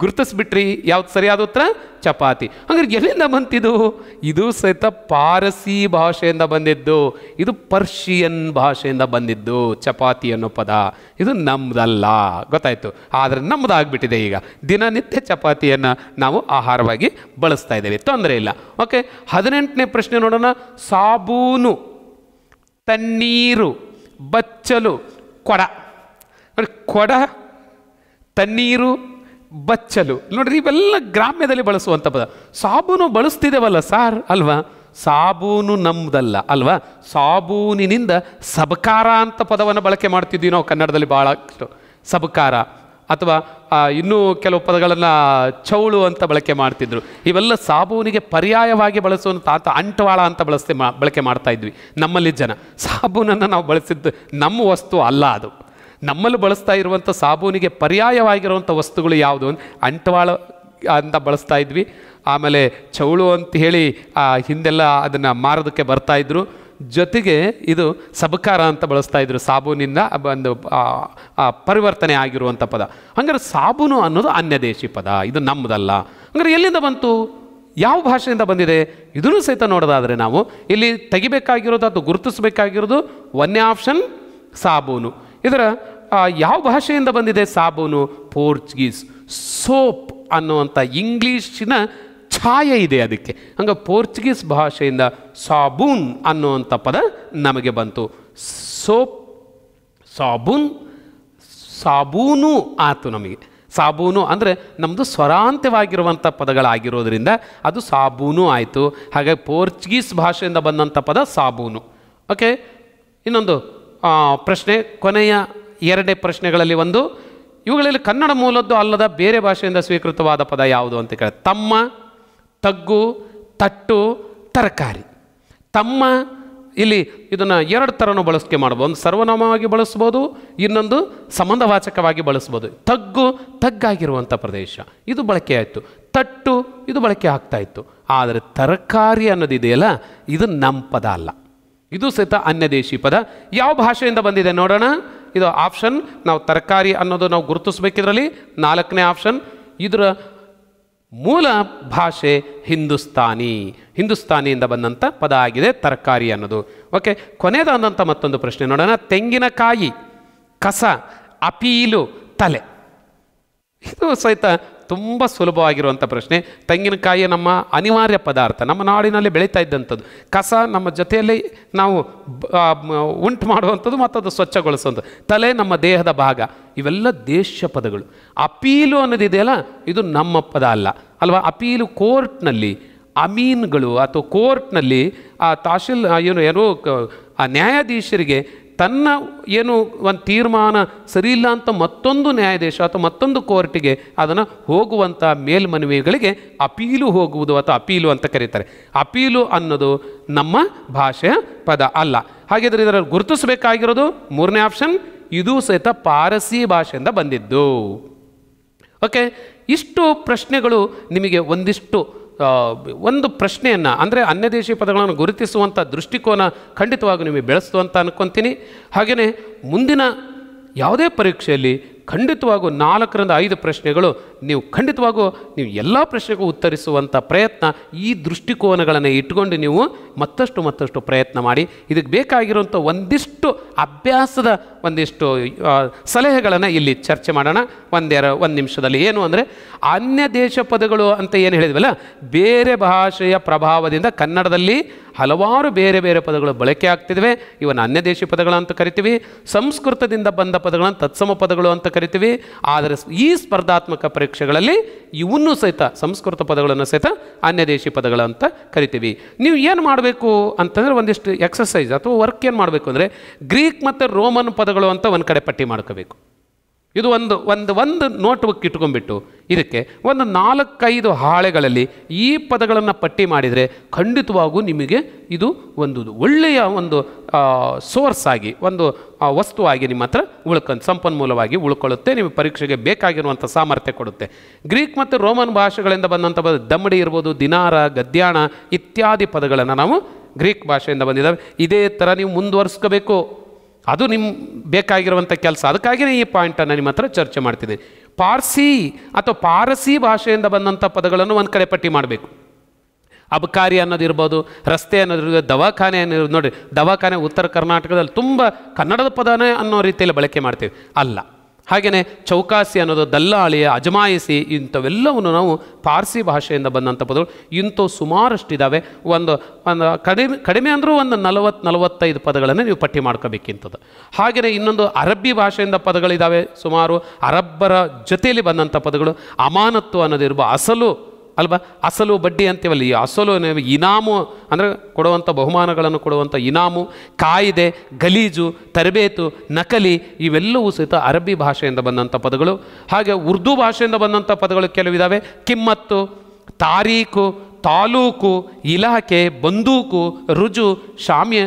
ಗುರುತಿಸ್ಬಿಟ್ರಿ ಯಾವ್ದು ಸರಿಯಾದ ಉತ್ತರ ಚಪಾತಿ ಹಂಗಾರೆ ಎಲ್ಲಿಂದ ಬಂತಿದು ಇದು ಸಹಿತ ಪಾರಸಿ ಭಾಷೆಯಿಂದ ಬಂದಿದ್ದು ಇದು ಪರ್ಷಿಯನ್ ಭಾಷೆಯಿಂದ ಬಂದಿದ್ದು ಚಪಾತಿ ಅನ್ನೋ ಪದ ಇದು ನಮ್ದಲ್ಲ ಗೊತ್ತಾಯಿತು ಆದರೆ ನಮ್ಮದಾಗ್ಬಿಟ್ಟಿದೆ ಈಗ ದಿನನಿತ್ಯ ಚಪಾತಿಯನ್ನು ನಾವು ಆಹಾರವಾಗಿ ಬಳಸ್ತಾ ಇದ್ದೇವೆ ತೊಂದರೆ ಇಲ್ಲ ಓಕೆ ಹದಿನೆಂಟನೇ ಪ್ರಶ್ನೆ ನೋಡೋಣ ಸಾಬೂನು ತಣ್ಣೀರು ಬಚ್ಚಲು ಕೊಡ ಕೊಡ ತಣ್ಣೀರು ಬಚ್ಚಲು ನೋಡ್ರಿ ಇವೆಲ್ಲ ಗ್ರಾಮ್ಯದಲ್ಲಿ ಬಳಸುವಂಥ ಪದ ಸಾಬೂನು ಬಳಸ್ತಿದ್ದೇವಲ್ಲ ಸಾರ್ ಅಲ್ವಾ ಸಾಬೂನು ನಮ್ದಲ್ಲ ಅಲ್ವಾ ಸಾಬೂನಿನಿಂದ ಸಬಕಾರ ಅಂತ ಪದವನ್ನು ಬಳಕೆ ಮಾಡ್ತಿದ್ವಿ ನಾವು ಕನ್ನಡದಲ್ಲಿ ಭಾಳ ಸಬಕಾರ ಅಥವಾ ಇನ್ನೂ ಕೆಲವು ಪದಗಳನ್ನು ಚೌಳು ಅಂತ ಬಳಕೆ ಮಾಡ್ತಿದ್ರು ಇವೆಲ್ಲ ಸಾಬೂನಿಗೆ ಪರ್ಯಾಯವಾಗಿ ಬಳಸುವಂಥ ಆತ ಅಂಟವಾಳ ಅಂತ ಬಳಸ್ತೇ ಮಾ ಬಳಕೆ ಮಾಡ್ತಾ ಇದ್ವಿ ನಮ್ಮಲ್ಲಿ ಜನ ಸಾಬೂನನ್ನು ನಾವು ಬಳಸಿದ್ದು ನಮ್ಮ ವಸ್ತು ಅಲ್ಲ ಅದು ನಮ್ಮಲ್ಲಿ ಬಳಸ್ತಾ ಇರುವಂಥ ಸಾಬೂನಿಗೆ ಪರ್ಯಾಯವಾಗಿರುವಂಥ ವಸ್ತುಗಳು ಯಾವುದು ಅಂಟವಾಳ ಅಂತ ಬಳಸ್ತಾ ಇದ್ವಿ ಆಮೇಲೆ ಚೌಳು ಅಂತ ಹೇಳಿ ಆ ಹಿಂದೆಲ್ಲ ಅದನ್ನು ಮಾರೋದಕ್ಕೆ ಬರ್ತಾಯಿದ್ರು ಜೊತೆಗೆ ಇದು ಸಬಕಾರ ಅಂತ ಬಳಸ್ತಾ ಇದ್ರು ಸಾಬೂನಿಂದ ಒಂದು ಪರಿವರ್ತನೆ ಆಗಿರುವಂಥ ಪದ ಹಂಗಾರೆ ಸಾಬೂನು ಅನ್ನೋದು ಅನ್ಯದೇಶಿ ಪದ ಇದು ನಮ್ಮದಲ್ಲ ಹಂಗಾರೆ ಎಲ್ಲಿಂದ ಬಂತು ಯಾವ ಭಾಷೆಯಿಂದ ಬಂದಿದೆ ಇದನ್ನು ಸಹಿತ ನೋಡೋದಾದರೆ ನಾವು ಇಲ್ಲಿ ತೆಗಿಬೇಕಾಗಿರೋದು ಅಥವಾ ಗುರುತಿಸಬೇಕಾಗಿರೋದು ಒನ್ನೇ ಆಪ್ಷನ್ ಸಾಬೂನು ಇದರ ಯಾವ ಭಾಷೆಯಿಂದ ಬಂದಿದೆ ಸಾಬೂನು ಪೋರ್ಚುಗೀಸ್ ಸೋಪ್ ಅನ್ನುವಂಥ ಇಂಗ್ಲೀಷಿನ ಛಾಯೆ ಇದೆ ಅದಕ್ಕೆ ಹಂಗೆ ಪೋರ್ಚುಗೀಸ್ ಭಾಷೆಯಿಂದ ಸಾಬೂನ್ ಅನ್ನುವಂಥ ಪದ ನಮಗೆ ಬಂತು ಸೋಪ್ ಸಾಬೂನ್ ಸಾಬೂನು ಆತು ನಮಗೆ ಸಾಬೂನು ಅಂದರೆ ನಮ್ಮದು ಸ್ವರಾಂತ್ಯವಾಗಿರುವಂಥ ಪದಗಳಾಗಿರೋದ್ರಿಂದ ಅದು ಸಾಬೂನು ಆಯಿತು ಹಾಗೆ ಪೋರ್ಚುಗೀಸ್ ಭಾಷೆಯಿಂದ ಬಂದಂಥ ಪದ ಸಾಬೂನು ಓಕೆ ಇನ್ನೊಂದು ಪ್ರಶ್ನೆ ಕೊನೆಯ ಎರಡೇ ಪ್ರಶ್ನೆಗಳಲ್ಲಿ ಒಂದು ಇವುಗಳಲ್ಲಿ ಕನ್ನಡ ಮೂಲದ್ದು ಅಲ್ಲದ ಬೇರೆ ಭಾಷೆಯಿಂದ ಸ್ವೀಕೃತವಾದ ಪದ ಯಾವುದು ಅಂತ ಕೇಳಿ ತಮ್ಮ ತಗ್ಗು ತಟ್ಟು ತರಕಾರಿ ತಮ್ಮ ಇಲ್ಲಿ ಇದನ್ನು ಎರಡು ಥರನೂ ಬಳಸಿಕೆ ಮಾಡ್ಬೋದು ಒಂದು ಸರ್ವನಾಮವಾಗಿ ಬಳಸ್ಬೋದು ಇನ್ನೊಂದು ಸಂಬಂಧವಾಚಕವಾಗಿ ಬಳಸ್ಬೋದು ತಗ್ಗು ತಗ್ಗಾಗಿರುವಂಥ ಪ್ರದೇಶ ಇದು ಬಳಕೆ ಆಯಿತು ತಟ್ಟು ಇದು ಬಳಕೆ ಆಗ್ತಾ ಇತ್ತು ಆದರೆ ತರಕಾರಿ ಅನ್ನೋದಿದೆಯಲ್ಲ ಇದು ನಮ್ಮ ಪದ ಅಲ್ಲ ಇದು ಸಹಿತ ಅನ್ಯದೇಶಿ ಪದ ಯಾವ ಭಾಷೆಯಿಂದ ಬಂದಿದೆ ನೋಡೋಣ ಇದು ಆಪ್ಷನ್ ನಾವು ತರಕಾರಿ ಅನ್ನೋದು ನಾವು ಗುರುತಿಸ್ಬೇಕಿದ್ರಲ್ಲಿ ನಾಲ್ಕನೇ ಆಪ್ಷನ್ ಇದರ ಮೂಲ ಭಾಷೆ ಹಿಂದೂಸ್ತಾನಿ ಹಿಂದೂಸ್ತಾನಿಯಿಂದ ಬಂದಂಥ ಪದ ಆಗಿದೆ ತರಕಾರಿ ಅನ್ನೋದು ಓಕೆ ಕೊನೆಯದಾದಂಥ ಮತ್ತೊಂದು ಪ್ರಶ್ನೆ ನೋಡೋಣ ತೆಂಗಿನಕಾಯಿ ಕಸ ಅಪೀಲು ತಲೆ ಇದು ಸಹಿತ ತುಂಬ ಸುಲಭವಾಗಿರುವಂಥ ಪ್ರಶ್ನೆ ತೆಂಗಿನಕಾಯಿ ನಮ್ಮ ಅನಿವಾರ್ಯ ಪದಾರ್ಥ ನಮ್ಮ ನಾಡಿನಲ್ಲಿ ಬೆಳೀತಾ ಇದ್ದಂಥದ್ದು ಕಸ ನಮ್ಮ ಜೊತೆಯಲ್ಲಿ ನಾವು ಉಂಟು ಮಾಡುವಂಥದ್ದು ಮತ್ತು ಅದು ಸ್ವಚ್ಛಗೊಳಿಸುವಂಥದ್ದು ತಲೆ ನಮ್ಮ ದೇಹದ ಭಾಗ ಇವೆಲ್ಲ ದೇಶ ಪದಗಳು ಅಪೀಲು ಅನ್ನೋದಿದೆಯಲ್ಲ ಇದು ನಮ್ಮ ಪದ ಅಲ್ಲ ಅಲ್ವಾ ಅಪೀಲು ಕೋರ್ಟ್ನಲ್ಲಿ ಅಮೀನ್ಗಳು ಅಥವಾ ಕೋರ್ಟ್ನಲ್ಲಿ ಆ ತಹಶೀಲ್ ಏನು ಏನೋ ಆ ನ್ಯಾಯಾಧೀಶರಿಗೆ ತನ್ನ ಏನು ಒಂದು ತೀರ್ಮಾನ ಸರಿಯಿಲ್ಲ ಅಂತ ಮತ್ತೊಂದು ನ್ಯಾಯಾಧೀಶ ಅಥವಾ ಮತ್ತೊಂದು ಕೋರ್ಟಿಗೆ ಅದನ್ನು ಹೋಗುವಂಥ ಮೇಲ್ಮನವಿಗಳಿಗೆ ಅಪೀಲು ಹೋಗುವುದು ಅಥವಾ ಅಪೀಲು ಅಂತ ಕರೀತಾರೆ ಅಪೀಲು ಅನ್ನೋದು ನಮ್ಮ ಭಾಷೆಯ ಪದ ಅಲ್ಲ ಹಾಗಿದ್ರೆ ಇದರಲ್ಲಿ ಗುರುತಿಸಬೇಕಾಗಿರೋದು ಮೂರನೇ ಆಪ್ಷನ್ ಇದು ಸಹಿತ ಪಾರಸಿ ಭಾಷೆಯಿಂದ ಬಂದಿದ್ದು ಓಕೆ ಇಷ್ಟು ಪ್ರಶ್ನೆಗಳು ನಿಮಗೆ ಒಂದಿಷ್ಟು ಒಂದು ಪ್ರಶ್ನೆಯನ್ನು ಅಂದರೆ ಅನ್ಯ ಪದಗಳನ್ನು ಗುರುತಿಸುವಂಥ ದೃಷ್ಟಿಕೋನ ಖಂಡಿತವಾಗೂ ನಿಮಗೆ ಬೆಳೆಸ್ತು ಅಂತ ಅನ್ಕೊತೀನಿ ಹಾಗೆಯೇ ಮುಂದಿನ ಯಾವುದೇ ಪರೀಕ್ಷೆಯಲ್ಲಿ ಖಂಡಿತವಾಗೂ ನಾಲ್ಕರಿಂದ ಐದು ಪ್ರಶ್ನೆಗಳು ನೀವು ಖಂಡಿತವಾಗೂ ನೀವು ಎಲ್ಲ ಪ್ರಶ್ನೆಗೂ ಉತ್ತರಿಸುವಂಥ ಪ್ರಯತ್ನ ಈ ದೃಷ್ಟಿಕೋನಗಳನ್ನು ಇಟ್ಕೊಂಡು ನೀವು ಮತ್ತಷ್ಟು ಮತ್ತಷ್ಟು ಪ್ರಯತ್ನ ಮಾಡಿ ಇದಕ್ಕೆ ಬೇಕಾಗಿರುವಂಥ ಒಂದಿಷ್ಟು ಅಭ್ಯಾಸದ ಒಂದಿಷ್ಟು ಸಲಹೆಗಳನ್ನು ಇಲ್ಲಿ ಚರ್ಚೆ ಮಾಡೋಣ ಒಂದೆರ ಒಂದು ನಿಮಿಷದಲ್ಲಿ ಏನು ಅಂದರೆ ಅನ್ಯ ದೇಶ ಪದಗಳು ಅಂತ ಏನು ಹೇಳಿದ್ವಲ್ಲ ಬೇರೆ ಭಾಷೆಯ ಪ್ರಭಾವದಿಂದ ಕನ್ನಡದಲ್ಲಿ ಹಲವಾರು ಬೇರೆ ಬೇರೆ ಪದಗಳು ಬಳಕೆ ಆಗ್ತಿದ್ದಾವೆ ಇವನ್ನ ಅನ್ಯ ದೇಶಿ ಪದಗಳಂತ ಕರಿತೀವಿ ಸಂಸ್ಕೃತದಿಂದ ಬಂದ ಪದಗಳನ್ನು ತತ್ಸಮ ಪದಗಳು ಅಂತ ಕರಿತೀವಿ ಆದರೆ ಈ ಸ್ಪರ್ಧಾತ್ಮಕ ಪರಿ ಪರೀಕ್ಷೆಗಳಲ್ಲಿ ಇವನ್ನೂ ಸಹಿತ ಸಂಸ್ಕೃತ ಪದಗಳನ್ನು ಸಹಿತ ಅನ್ಯದೇಶಿ ಪದಗಳು ಅಂತ ಕರಿತೀವಿ ನೀವು ಏನು ಮಾಡಬೇಕು ಅಂತಂದರೆ ಒಂದಿಷ್ಟು ಎಕ್ಸಸೈಸ್ ಅಥವಾ ವರ್ಕ್ ಏನು ಮಾಡಬೇಕು ಅಂದರೆ ಗ್ರೀಕ್ ಮತ್ತು ರೋಮನ್ ಪದಗಳು ಅಂತ ಒಂದು ಕಡೆ ಪಟ್ಟಿ ಮಾಡ್ಕೋಬೇಕು ಇದು ಒಂದು ಒಂದು ಒಂದು ನೋಟ್ ಬುಕ್ ಇಟ್ಕೊಂಡ್ಬಿಟ್ಟು ಇದಕ್ಕೆ ಒಂದು ನಾಲ್ಕೈದು ಹಾಳೆಗಳಲ್ಲಿ ಈ ಪದಗಳನ್ನು ಪಟ್ಟಿ ಮಾಡಿದರೆ ಖಂಡಿತವಾಗೂ ನಿಮಗೆ ಇದು ಒಂದು ಒಳ್ಳೆಯ ಒಂದು ಸೋರ್ಸ್ ಆಗಿ ಒಂದು ವಸ್ತುವಾಗಿ ನಿಮ್ಮ ಹತ್ರ ಉಳ್ಕೊಂಡು ಸಂಪನ್ಮೂಲವಾಗಿ ಉಳ್ಕೊಳ್ಳುತ್ತೆ ನಿಮ್ಮ ಪರೀಕ್ಷೆಗೆ ಬೇಕಾಗಿರುವಂಥ ಸಾಮರ್ಥ್ಯ ಕೊಡುತ್ತೆ ಗ್ರೀಕ್ ಮತ್ತು ರೋಮನ್ ಭಾಷೆಗಳಿಂದ ಬಂದಂಥ ದಮ್ಮಡಿ ಇರ್ಬೋದು ದಿನಾರ ಗದ್ಯಾಣ ಇತ್ಯಾದಿ ಪದಗಳನ್ನು ನಾವು ಗ್ರೀಕ್ ಭಾಷೆಯಿಂದ ಬಂದಿದ್ದಾವೆ ಇದೇ ಥರ ನೀವು ಮುಂದುವರ್ಸ್ಕೋಬೇಕು ಅದು ನಿಮ್ಮ ಬೇಕಾಗಿರುವಂಥ ಕೆಲಸ ಅದಕ್ಕಾಗಿಯೇ ಈ ಪಾಯಿಂಟನ್ನು ನಿಮ್ಮ ಹತ್ರ ಚರ್ಚೆ ಮಾಡ್ತಿದ್ದೀನಿ ಪಾರ್ಸಿ ಅಥವಾ ಪಾರಸಿ ಭಾಷೆಯಿಂದ ಬಂದಂಥ ಪದಗಳನ್ನು ಒಂದು ಕಡೆ ಪಟ್ಟಿ ಮಾಡಬೇಕು ಅಬಕಾರಿ ಅನ್ನೋದಿರ್ಬೋದು ರಸ್ತೆ ಅನ್ನೋದಿರ್ಬೋದು ದವಾಖಾನೆ ಅನ್ನೋದು ನೋಡಿ ದವಾಖಾನೆ ಉತ್ತರ ಕರ್ನಾಟಕದಲ್ಲಿ ತುಂಬ ಕನ್ನಡದ ಪದನೇ ಅನ್ನೋ ರೀತಿಯಲ್ಲಿ ಬಳಕೆ ಮಾಡ್ತೀವಿ ಅಲ್ಲ ಹಾಗೆಯೇ ಚೌಕಾಸಿ ಅನ್ನೋದು ದಲ್ಲಾಳಿಯ ಅಜಮಾಯಿಸಿ ಇಂಥವೆಲ್ಲವನ್ನು ನಾವು ಪಾರ್ಸಿ ಭಾಷೆಯಿಂದ ಬಂದಂಥ ಪದಗಳು ಇಂಥವು ಸುಮಾರಷ್ಟಿದ್ದಾವೆ ಒಂದು ಒಂದು ಕಡಿಮೆ ಕಡಿಮೆ ಅಂದರೂ ಒಂದು ನಲವತ್ತು ನಲವತ್ತೈದು ಪದಗಳನ್ನು ನೀವು ಪಟ್ಟಿ ಮಾಡ್ಕೋಬೇಕಿಂಥದ್ದು ಹಾಗೆಯೇ ಇನ್ನೊಂದು ಅರಬ್ಬಿ ಭಾಷೆಯಿಂದ ಪದಗಳಿದ್ದಾವೆ ಸುಮಾರು ಅರಬ್ಬರ ಜೊತೆಯಲ್ಲಿ ಬಂದಂಥ ಪದಗಳು ಅಮಾನತ್ತು ಅನ್ನೋದಿರುವ ಅಸಲು ಅಲ್ವಾ ಅಸಲು ಬಡ್ಡಿ ಅಂತೀವಲ್ಲ ಈ ಅಸಲು ಇನಾಮು ಅಂದರೆ ಕೊಡುವಂಥ ಬಹುಮಾನಗಳನ್ನು ಕೊಡುವಂಥ ಇನಾಮು ಕಾಯಿದೆ ಗಲೀಜು ತರಬೇತು ನಕಲಿ ಇವೆಲ್ಲವೂ ಸಹಿತ ಅರಬ್ಬಿ ಭಾಷೆಯಿಂದ ಬಂದಂಥ ಪದಗಳು ಹಾಗೆ ಉರ್ದು ಭಾಷೆಯಿಂದ ಬಂದಂಥ ಪದಗಳು ಕೆಲವಿದ್ದಾವೆ ಕಿಮ್ಮತ್ತು ತಾರೀಕು ತಾಲೂಕು ಇಲಾಖೆ ಬಂದೂಕು ರುಜು ಶಾಮ್ಯ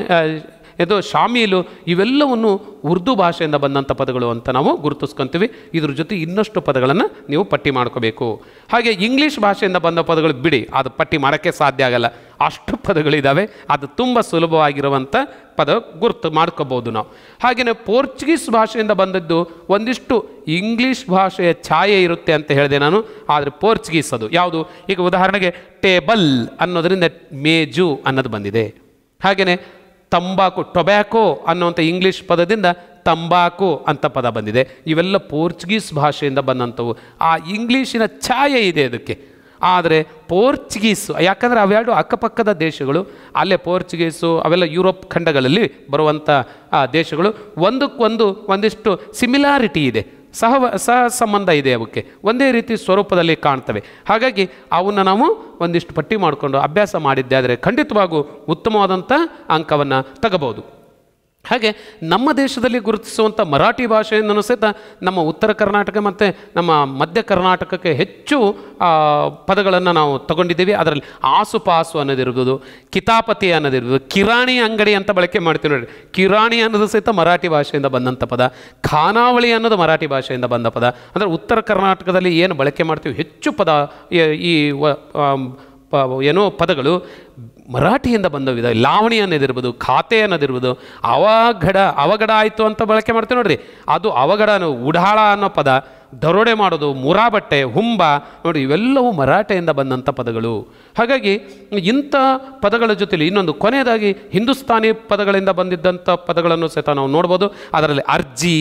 ಇದು ಶಾಮೀಲು ಇವೆಲ್ಲವನ್ನು ಉರ್ದು ಭಾಷೆಯಿಂದ ಬಂದಂಥ ಪದಗಳು ಅಂತ ನಾವು ಗುರುತಿಸ್ಕೊತೀವಿ ಇದ್ರ ಜೊತೆ ಇನ್ನಷ್ಟು ಪದಗಳನ್ನು ನೀವು ಪಟ್ಟಿ ಮಾಡ್ಕೋಬೇಕು ಹಾಗೆ ಇಂಗ್ಲೀಷ್ ಭಾಷೆಯಿಂದ ಬಂದ ಪದಗಳು ಬಿಡಿ ಅದು ಪಟ್ಟಿ ಮಾಡೋಕ್ಕೆ ಸಾಧ್ಯ ಆಗಲ್ಲ ಅಷ್ಟು ಪದಗಳಿದ್ದಾವೆ ಅದು ತುಂಬ ಸುಲಭವಾಗಿರುವಂಥ ಪದ ಗುರುತು ಮಾಡ್ಕೋಬೋದು ನಾವು ಹಾಗೆಯೇ ಪೋರ್ಚುಗೀಸ್ ಭಾಷೆಯಿಂದ ಬಂದದ್ದು ಒಂದಿಷ್ಟು ಇಂಗ್ಲೀಷ್ ಭಾಷೆಯ ಛಾಯೆ ಇರುತ್ತೆ ಅಂತ ಹೇಳಿದೆ ನಾನು ಆದರೆ ಪೋರ್ಚುಗೀಸ್ ಅದು ಯಾವುದು ಈಗ ಉದಾಹರಣೆಗೆ ಟೇಬಲ್ ಅನ್ನೋದರಿಂದ ಮೇಜು ಅನ್ನೋದು ಬಂದಿದೆ ಹಾಗೆಯೇ ತಂಬಾಕು ಟೊಬ್ಯಾಕೋ ಅನ್ನುವಂಥ ಇಂಗ್ಲೀಷ್ ಪದದಿಂದ ತಂಬಾಕು ಅಂತ ಪದ ಬಂದಿದೆ ಇವೆಲ್ಲ ಪೋರ್ಚುಗೀಸ್ ಭಾಷೆಯಿಂದ ಬಂದಂಥವು ಆ ಇಂಗ್ಲೀಷಿನ ಛಾಯೆ ಇದೆ ಅದಕ್ಕೆ ಆದರೆ ಪೋರ್ಚುಗೀಸು ಯಾಕಂದರೆ ಅವೆರಡು ಅಕ್ಕಪಕ್ಕದ ದೇಶಗಳು ಅಲ್ಲೇ ಪೋರ್ಚುಗೀಸು ಅವೆಲ್ಲ ಯುರೋಪ್ ಖಂಡಗಳಲ್ಲಿ ಬರುವಂಥ ದೇಶಗಳು ಒಂದಕ್ಕೊಂದು ಒಂದಿಷ್ಟು ಸಿಮಿಲಾರಿಟಿ ಇದೆ ಸಹ ಸಹ ಸಂಬಂಧ ಇದೆ ಅವಕ್ಕೆ ಒಂದೇ ರೀತಿ ಸ್ವರೂಪದಲ್ಲಿ ಕಾಣ್ತವೆ ಹಾಗಾಗಿ ಅವನ್ನು ನಾವು ಒಂದಿಷ್ಟು ಪಟ್ಟಿ ಮಾಡಿಕೊಂಡು ಅಭ್ಯಾಸ ಮಾಡಿದ್ದೆ ಆದರೆ ಖಂಡಿತವಾಗೂ ಉತ್ತಮವಾದಂಥ ಅಂಕವನ್ನು ತಗೋಬೋದು ಹಾಗೆ ನಮ್ಮ ದೇಶದಲ್ಲಿ ಗುರುತಿಸುವಂಥ ಮರಾಠಿ ಭಾಷೆಯನ್ನು ಸಹಿತ ನಮ್ಮ ಉತ್ತರ ಕರ್ನಾಟಕ ಮತ್ತು ನಮ್ಮ ಮಧ್ಯ ಕರ್ನಾಟಕಕ್ಕೆ ಹೆಚ್ಚು ಪದಗಳನ್ನು ನಾವು ತಗೊಂಡಿದ್ದೀವಿ ಅದರಲ್ಲಿ ಆಸುಪಾಸು ಅನ್ನೋದಿರ್ಬೋದು ಕಿತಾಪತಿ ಅನ್ನೋದಿರ್ಬೋದು ಕಿರಾಣಿ ಅಂಗಡಿ ಅಂತ ಬಳಕೆ ಮಾಡ್ತೀವಿ ನೋಡಿ ಕಿರಾಣಿ ಅನ್ನೋದು ಸಹಿತ ಮರಾಠಿ ಭಾಷೆಯಿಂದ ಬಂದಂಥ ಪದ ಖಾನಾವಳಿ ಅನ್ನೋದು ಮರಾಠಿ ಭಾಷೆಯಿಂದ ಬಂದ ಪದ ಅಂದರೆ ಉತ್ತರ ಕರ್ನಾಟಕದಲ್ಲಿ ಏನು ಬಳಕೆ ಮಾಡ್ತೀವಿ ಹೆಚ್ಚು ಪದ ಈ ಪ ಏನೋ ಪದಗಳು ಮರಾಠಿಯಿಂದ ವಿಧ ಲಾವಣಿ ಅನ್ನೋದಿರ್ಬೋದು ಖಾತೆ ಅನ್ನೋದಿರ್ಬೋದು ಅವಘಡ ಅವಘಡ ಆಯಿತು ಅಂತ ಬಳಕೆ ಮಾಡ್ತೀವಿ ನೋಡ್ರಿ ಅದು ಅವಘಡ ಉಡಾಳ ಅನ್ನೋ ಪದ ದರೋಡೆ ಮಾಡೋದು ಮುರಾಬಟ್ಟೆ ಹುಂಬ ನೋಡಿ ಇವೆಲ್ಲವೂ ಮರಾಠೆಯಿಂದ ಬಂದಂಥ ಪದಗಳು ಹಾಗಾಗಿ ಇಂಥ ಪದಗಳ ಜೊತೆಯಲ್ಲಿ ಇನ್ನೊಂದು ಕೊನೆಯದಾಗಿ ಹಿಂದೂಸ್ತಾನಿ ಪದಗಳಿಂದ ಬಂದಿದ್ದಂಥ ಪದಗಳನ್ನು ಸಹಿತ ನಾವು ನೋಡ್ಬೋದು ಅದರಲ್ಲಿ ಅರ್ಜಿ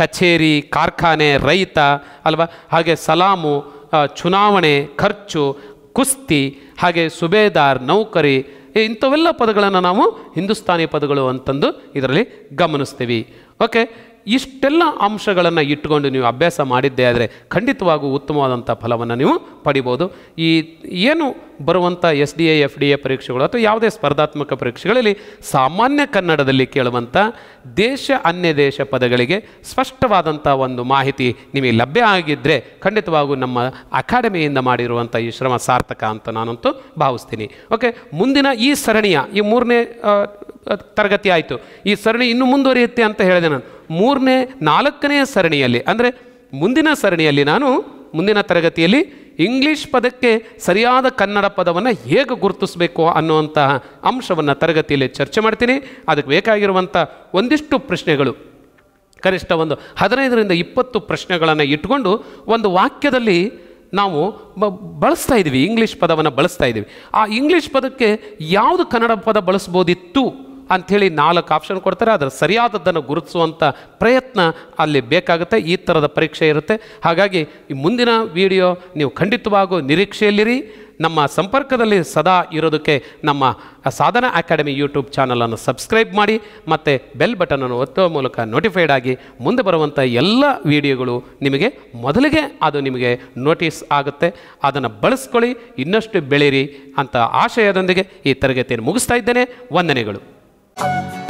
ಕಚೇರಿ ಕಾರ್ಖಾನೆ ರೈತ ಅಲ್ವಾ ಹಾಗೆ ಸಲಾಮು ಚುನಾವಣೆ ಖರ್ಚು ಕುಸ್ತಿ ಹಾಗೆ ಸುಬೇದಾರ್ ನೌಕರಿ ಇಂಥವೆಲ್ಲ ಪದಗಳನ್ನು ನಾವು ಹಿಂದೂಸ್ತಾನಿ ಪದಗಳು ಅಂತಂದು ಇದರಲ್ಲಿ ಗಮನಿಸ್ತೀವಿ ಓಕೆ ಇಷ್ಟೆಲ್ಲ ಅಂಶಗಳನ್ನು ಇಟ್ಕೊಂಡು ನೀವು ಅಭ್ಯಾಸ ಮಾಡಿದ್ದೇ ಆದರೆ ಖಂಡಿತವಾಗೂ ಉತ್ತಮವಾದಂಥ ಫಲವನ್ನು ನೀವು ಪಡಿಬೋದು ಈ ಏನು ಬರುವಂಥ S D A F D A ಪರೀಕ್ಷೆಗಳು ಅಥವಾ ಯಾವುದೇ ಸ್ಪರ್ಧಾತ್ಮಕ ಪರೀಕ್ಷೆಗಳಲ್ಲಿ ಸಾಮಾನ್ಯ ಕನ್ನಡದಲ್ಲಿ ಕೇಳುವಂಥ ದೇಶ ಅನ್ಯ ದೇಶ ಪದಗಳಿಗೆ ಸ್ಪಷ್ಟವಾದಂಥ ಒಂದು ಮಾಹಿತಿ ನಿಮಗೆ ಲಭ್ಯ ಆಗಿದ್ದರೆ ಖಂಡಿತವಾಗೂ ನಮ್ಮ ಅಕಾಡೆಮಿಯಿಂದ ಮಾಡಿರುವಂಥ ಈ ಶ್ರಮ ಸಾರ್ಥಕ ಅಂತ ನಾನಂತೂ ಭಾವಿಸ್ತೀನಿ ಓಕೆ ಮುಂದಿನ ಈ ಸರಣಿಯ ಈ ಮೂರನೇ ತರಗತಿ ಆಯಿತು ಈ ಸರಣಿ ಇನ್ನೂ ಮುಂದುವರಿಯುತ್ತೆ ಅಂತ ಹೇಳಿದೆ ನಾನು ಮೂರನೇ ನಾಲ್ಕನೆಯ ಸರಣಿಯಲ್ಲಿ ಅಂದರೆ ಮುಂದಿನ ಸರಣಿಯಲ್ಲಿ ನಾನು ಮುಂದಿನ ತರಗತಿಯಲ್ಲಿ ಇಂಗ್ಲೀಷ್ ಪದಕ್ಕೆ ಸರಿಯಾದ ಕನ್ನಡ ಪದವನ್ನು ಹೇಗೆ ಗುರುತಿಸಬೇಕು ಅನ್ನುವಂತಹ ಅಂಶವನ್ನು ತರಗತಿಯಲ್ಲಿ ಚರ್ಚೆ ಮಾಡ್ತೀನಿ ಅದಕ್ಕೆ ಬೇಕಾಗಿರುವಂಥ ಒಂದಿಷ್ಟು ಪ್ರಶ್ನೆಗಳು ಕನಿಷ್ಠ ಒಂದು ಹದಿನೈದರಿಂದ ಇಪ್ಪತ್ತು ಪ್ರಶ್ನೆಗಳನ್ನು ಇಟ್ಕೊಂಡು ಒಂದು ವಾಕ್ಯದಲ್ಲಿ ನಾವು ಬಳಸ್ತಾ ಇದ್ದೀವಿ ಇಂಗ್ಲೀಷ್ ಪದವನ್ನು ಬಳಸ್ತಾ ಇದ್ದೀವಿ ಆ ಇಂಗ್ಲೀಷ್ ಪದಕ್ಕೆ ಯಾವುದು ಕನ್ನಡ ಪದ ಬಳಸ್ಬೋದಿತ್ತು ಅಂಥೇಳಿ ನಾಲ್ಕು ಆಪ್ಷನ್ ಕೊಡ್ತಾರೆ ಅದರ ಸರಿಯಾದದ್ದನ್ನು ಗುರುತಿಸುವಂಥ ಪ್ರಯತ್ನ ಅಲ್ಲಿ ಬೇಕಾಗುತ್ತೆ ಈ ಥರದ ಪರೀಕ್ಷೆ ಇರುತ್ತೆ ಹಾಗಾಗಿ ಈ ಮುಂದಿನ ವಿಡಿಯೋ ನೀವು ಖಂಡಿತವಾಗೂ ನಿರೀಕ್ಷೆಯಲ್ಲಿರಿ ನಮ್ಮ ಸಂಪರ್ಕದಲ್ಲಿ ಸದಾ ಇರೋದಕ್ಕೆ ನಮ್ಮ ಸಾಧನ ಅಕಾಡೆಮಿ ಯೂಟ್ಯೂಬ್ ಚಾನಲನ್ನು ಸಬ್ಸ್ಕ್ರೈಬ್ ಮಾಡಿ ಮತ್ತು ಬೆಲ್ ಬಟನನ್ನು ಒತ್ತುವ ಮೂಲಕ ನೋಟಿಫೈಡ್ ಆಗಿ ಮುಂದೆ ಬರುವಂಥ ಎಲ್ಲ ವಿಡಿಯೋಗಳು ನಿಮಗೆ ಮೊದಲಿಗೆ ಅದು ನಿಮಗೆ ನೋಟಿಸ್ ಆಗುತ್ತೆ ಅದನ್ನು ಬಳಸ್ಕೊಳ್ಳಿ ಇನ್ನಷ್ಟು ಬೆಳೀರಿ ಅಂತ ಆಶಯದೊಂದಿಗೆ ಈ ತರಗತಿಯನ್ನು ಮುಗಿಸ್ತಾ ಇದ್ದೇನೆ ವಂದನೆಗಳು Thank you.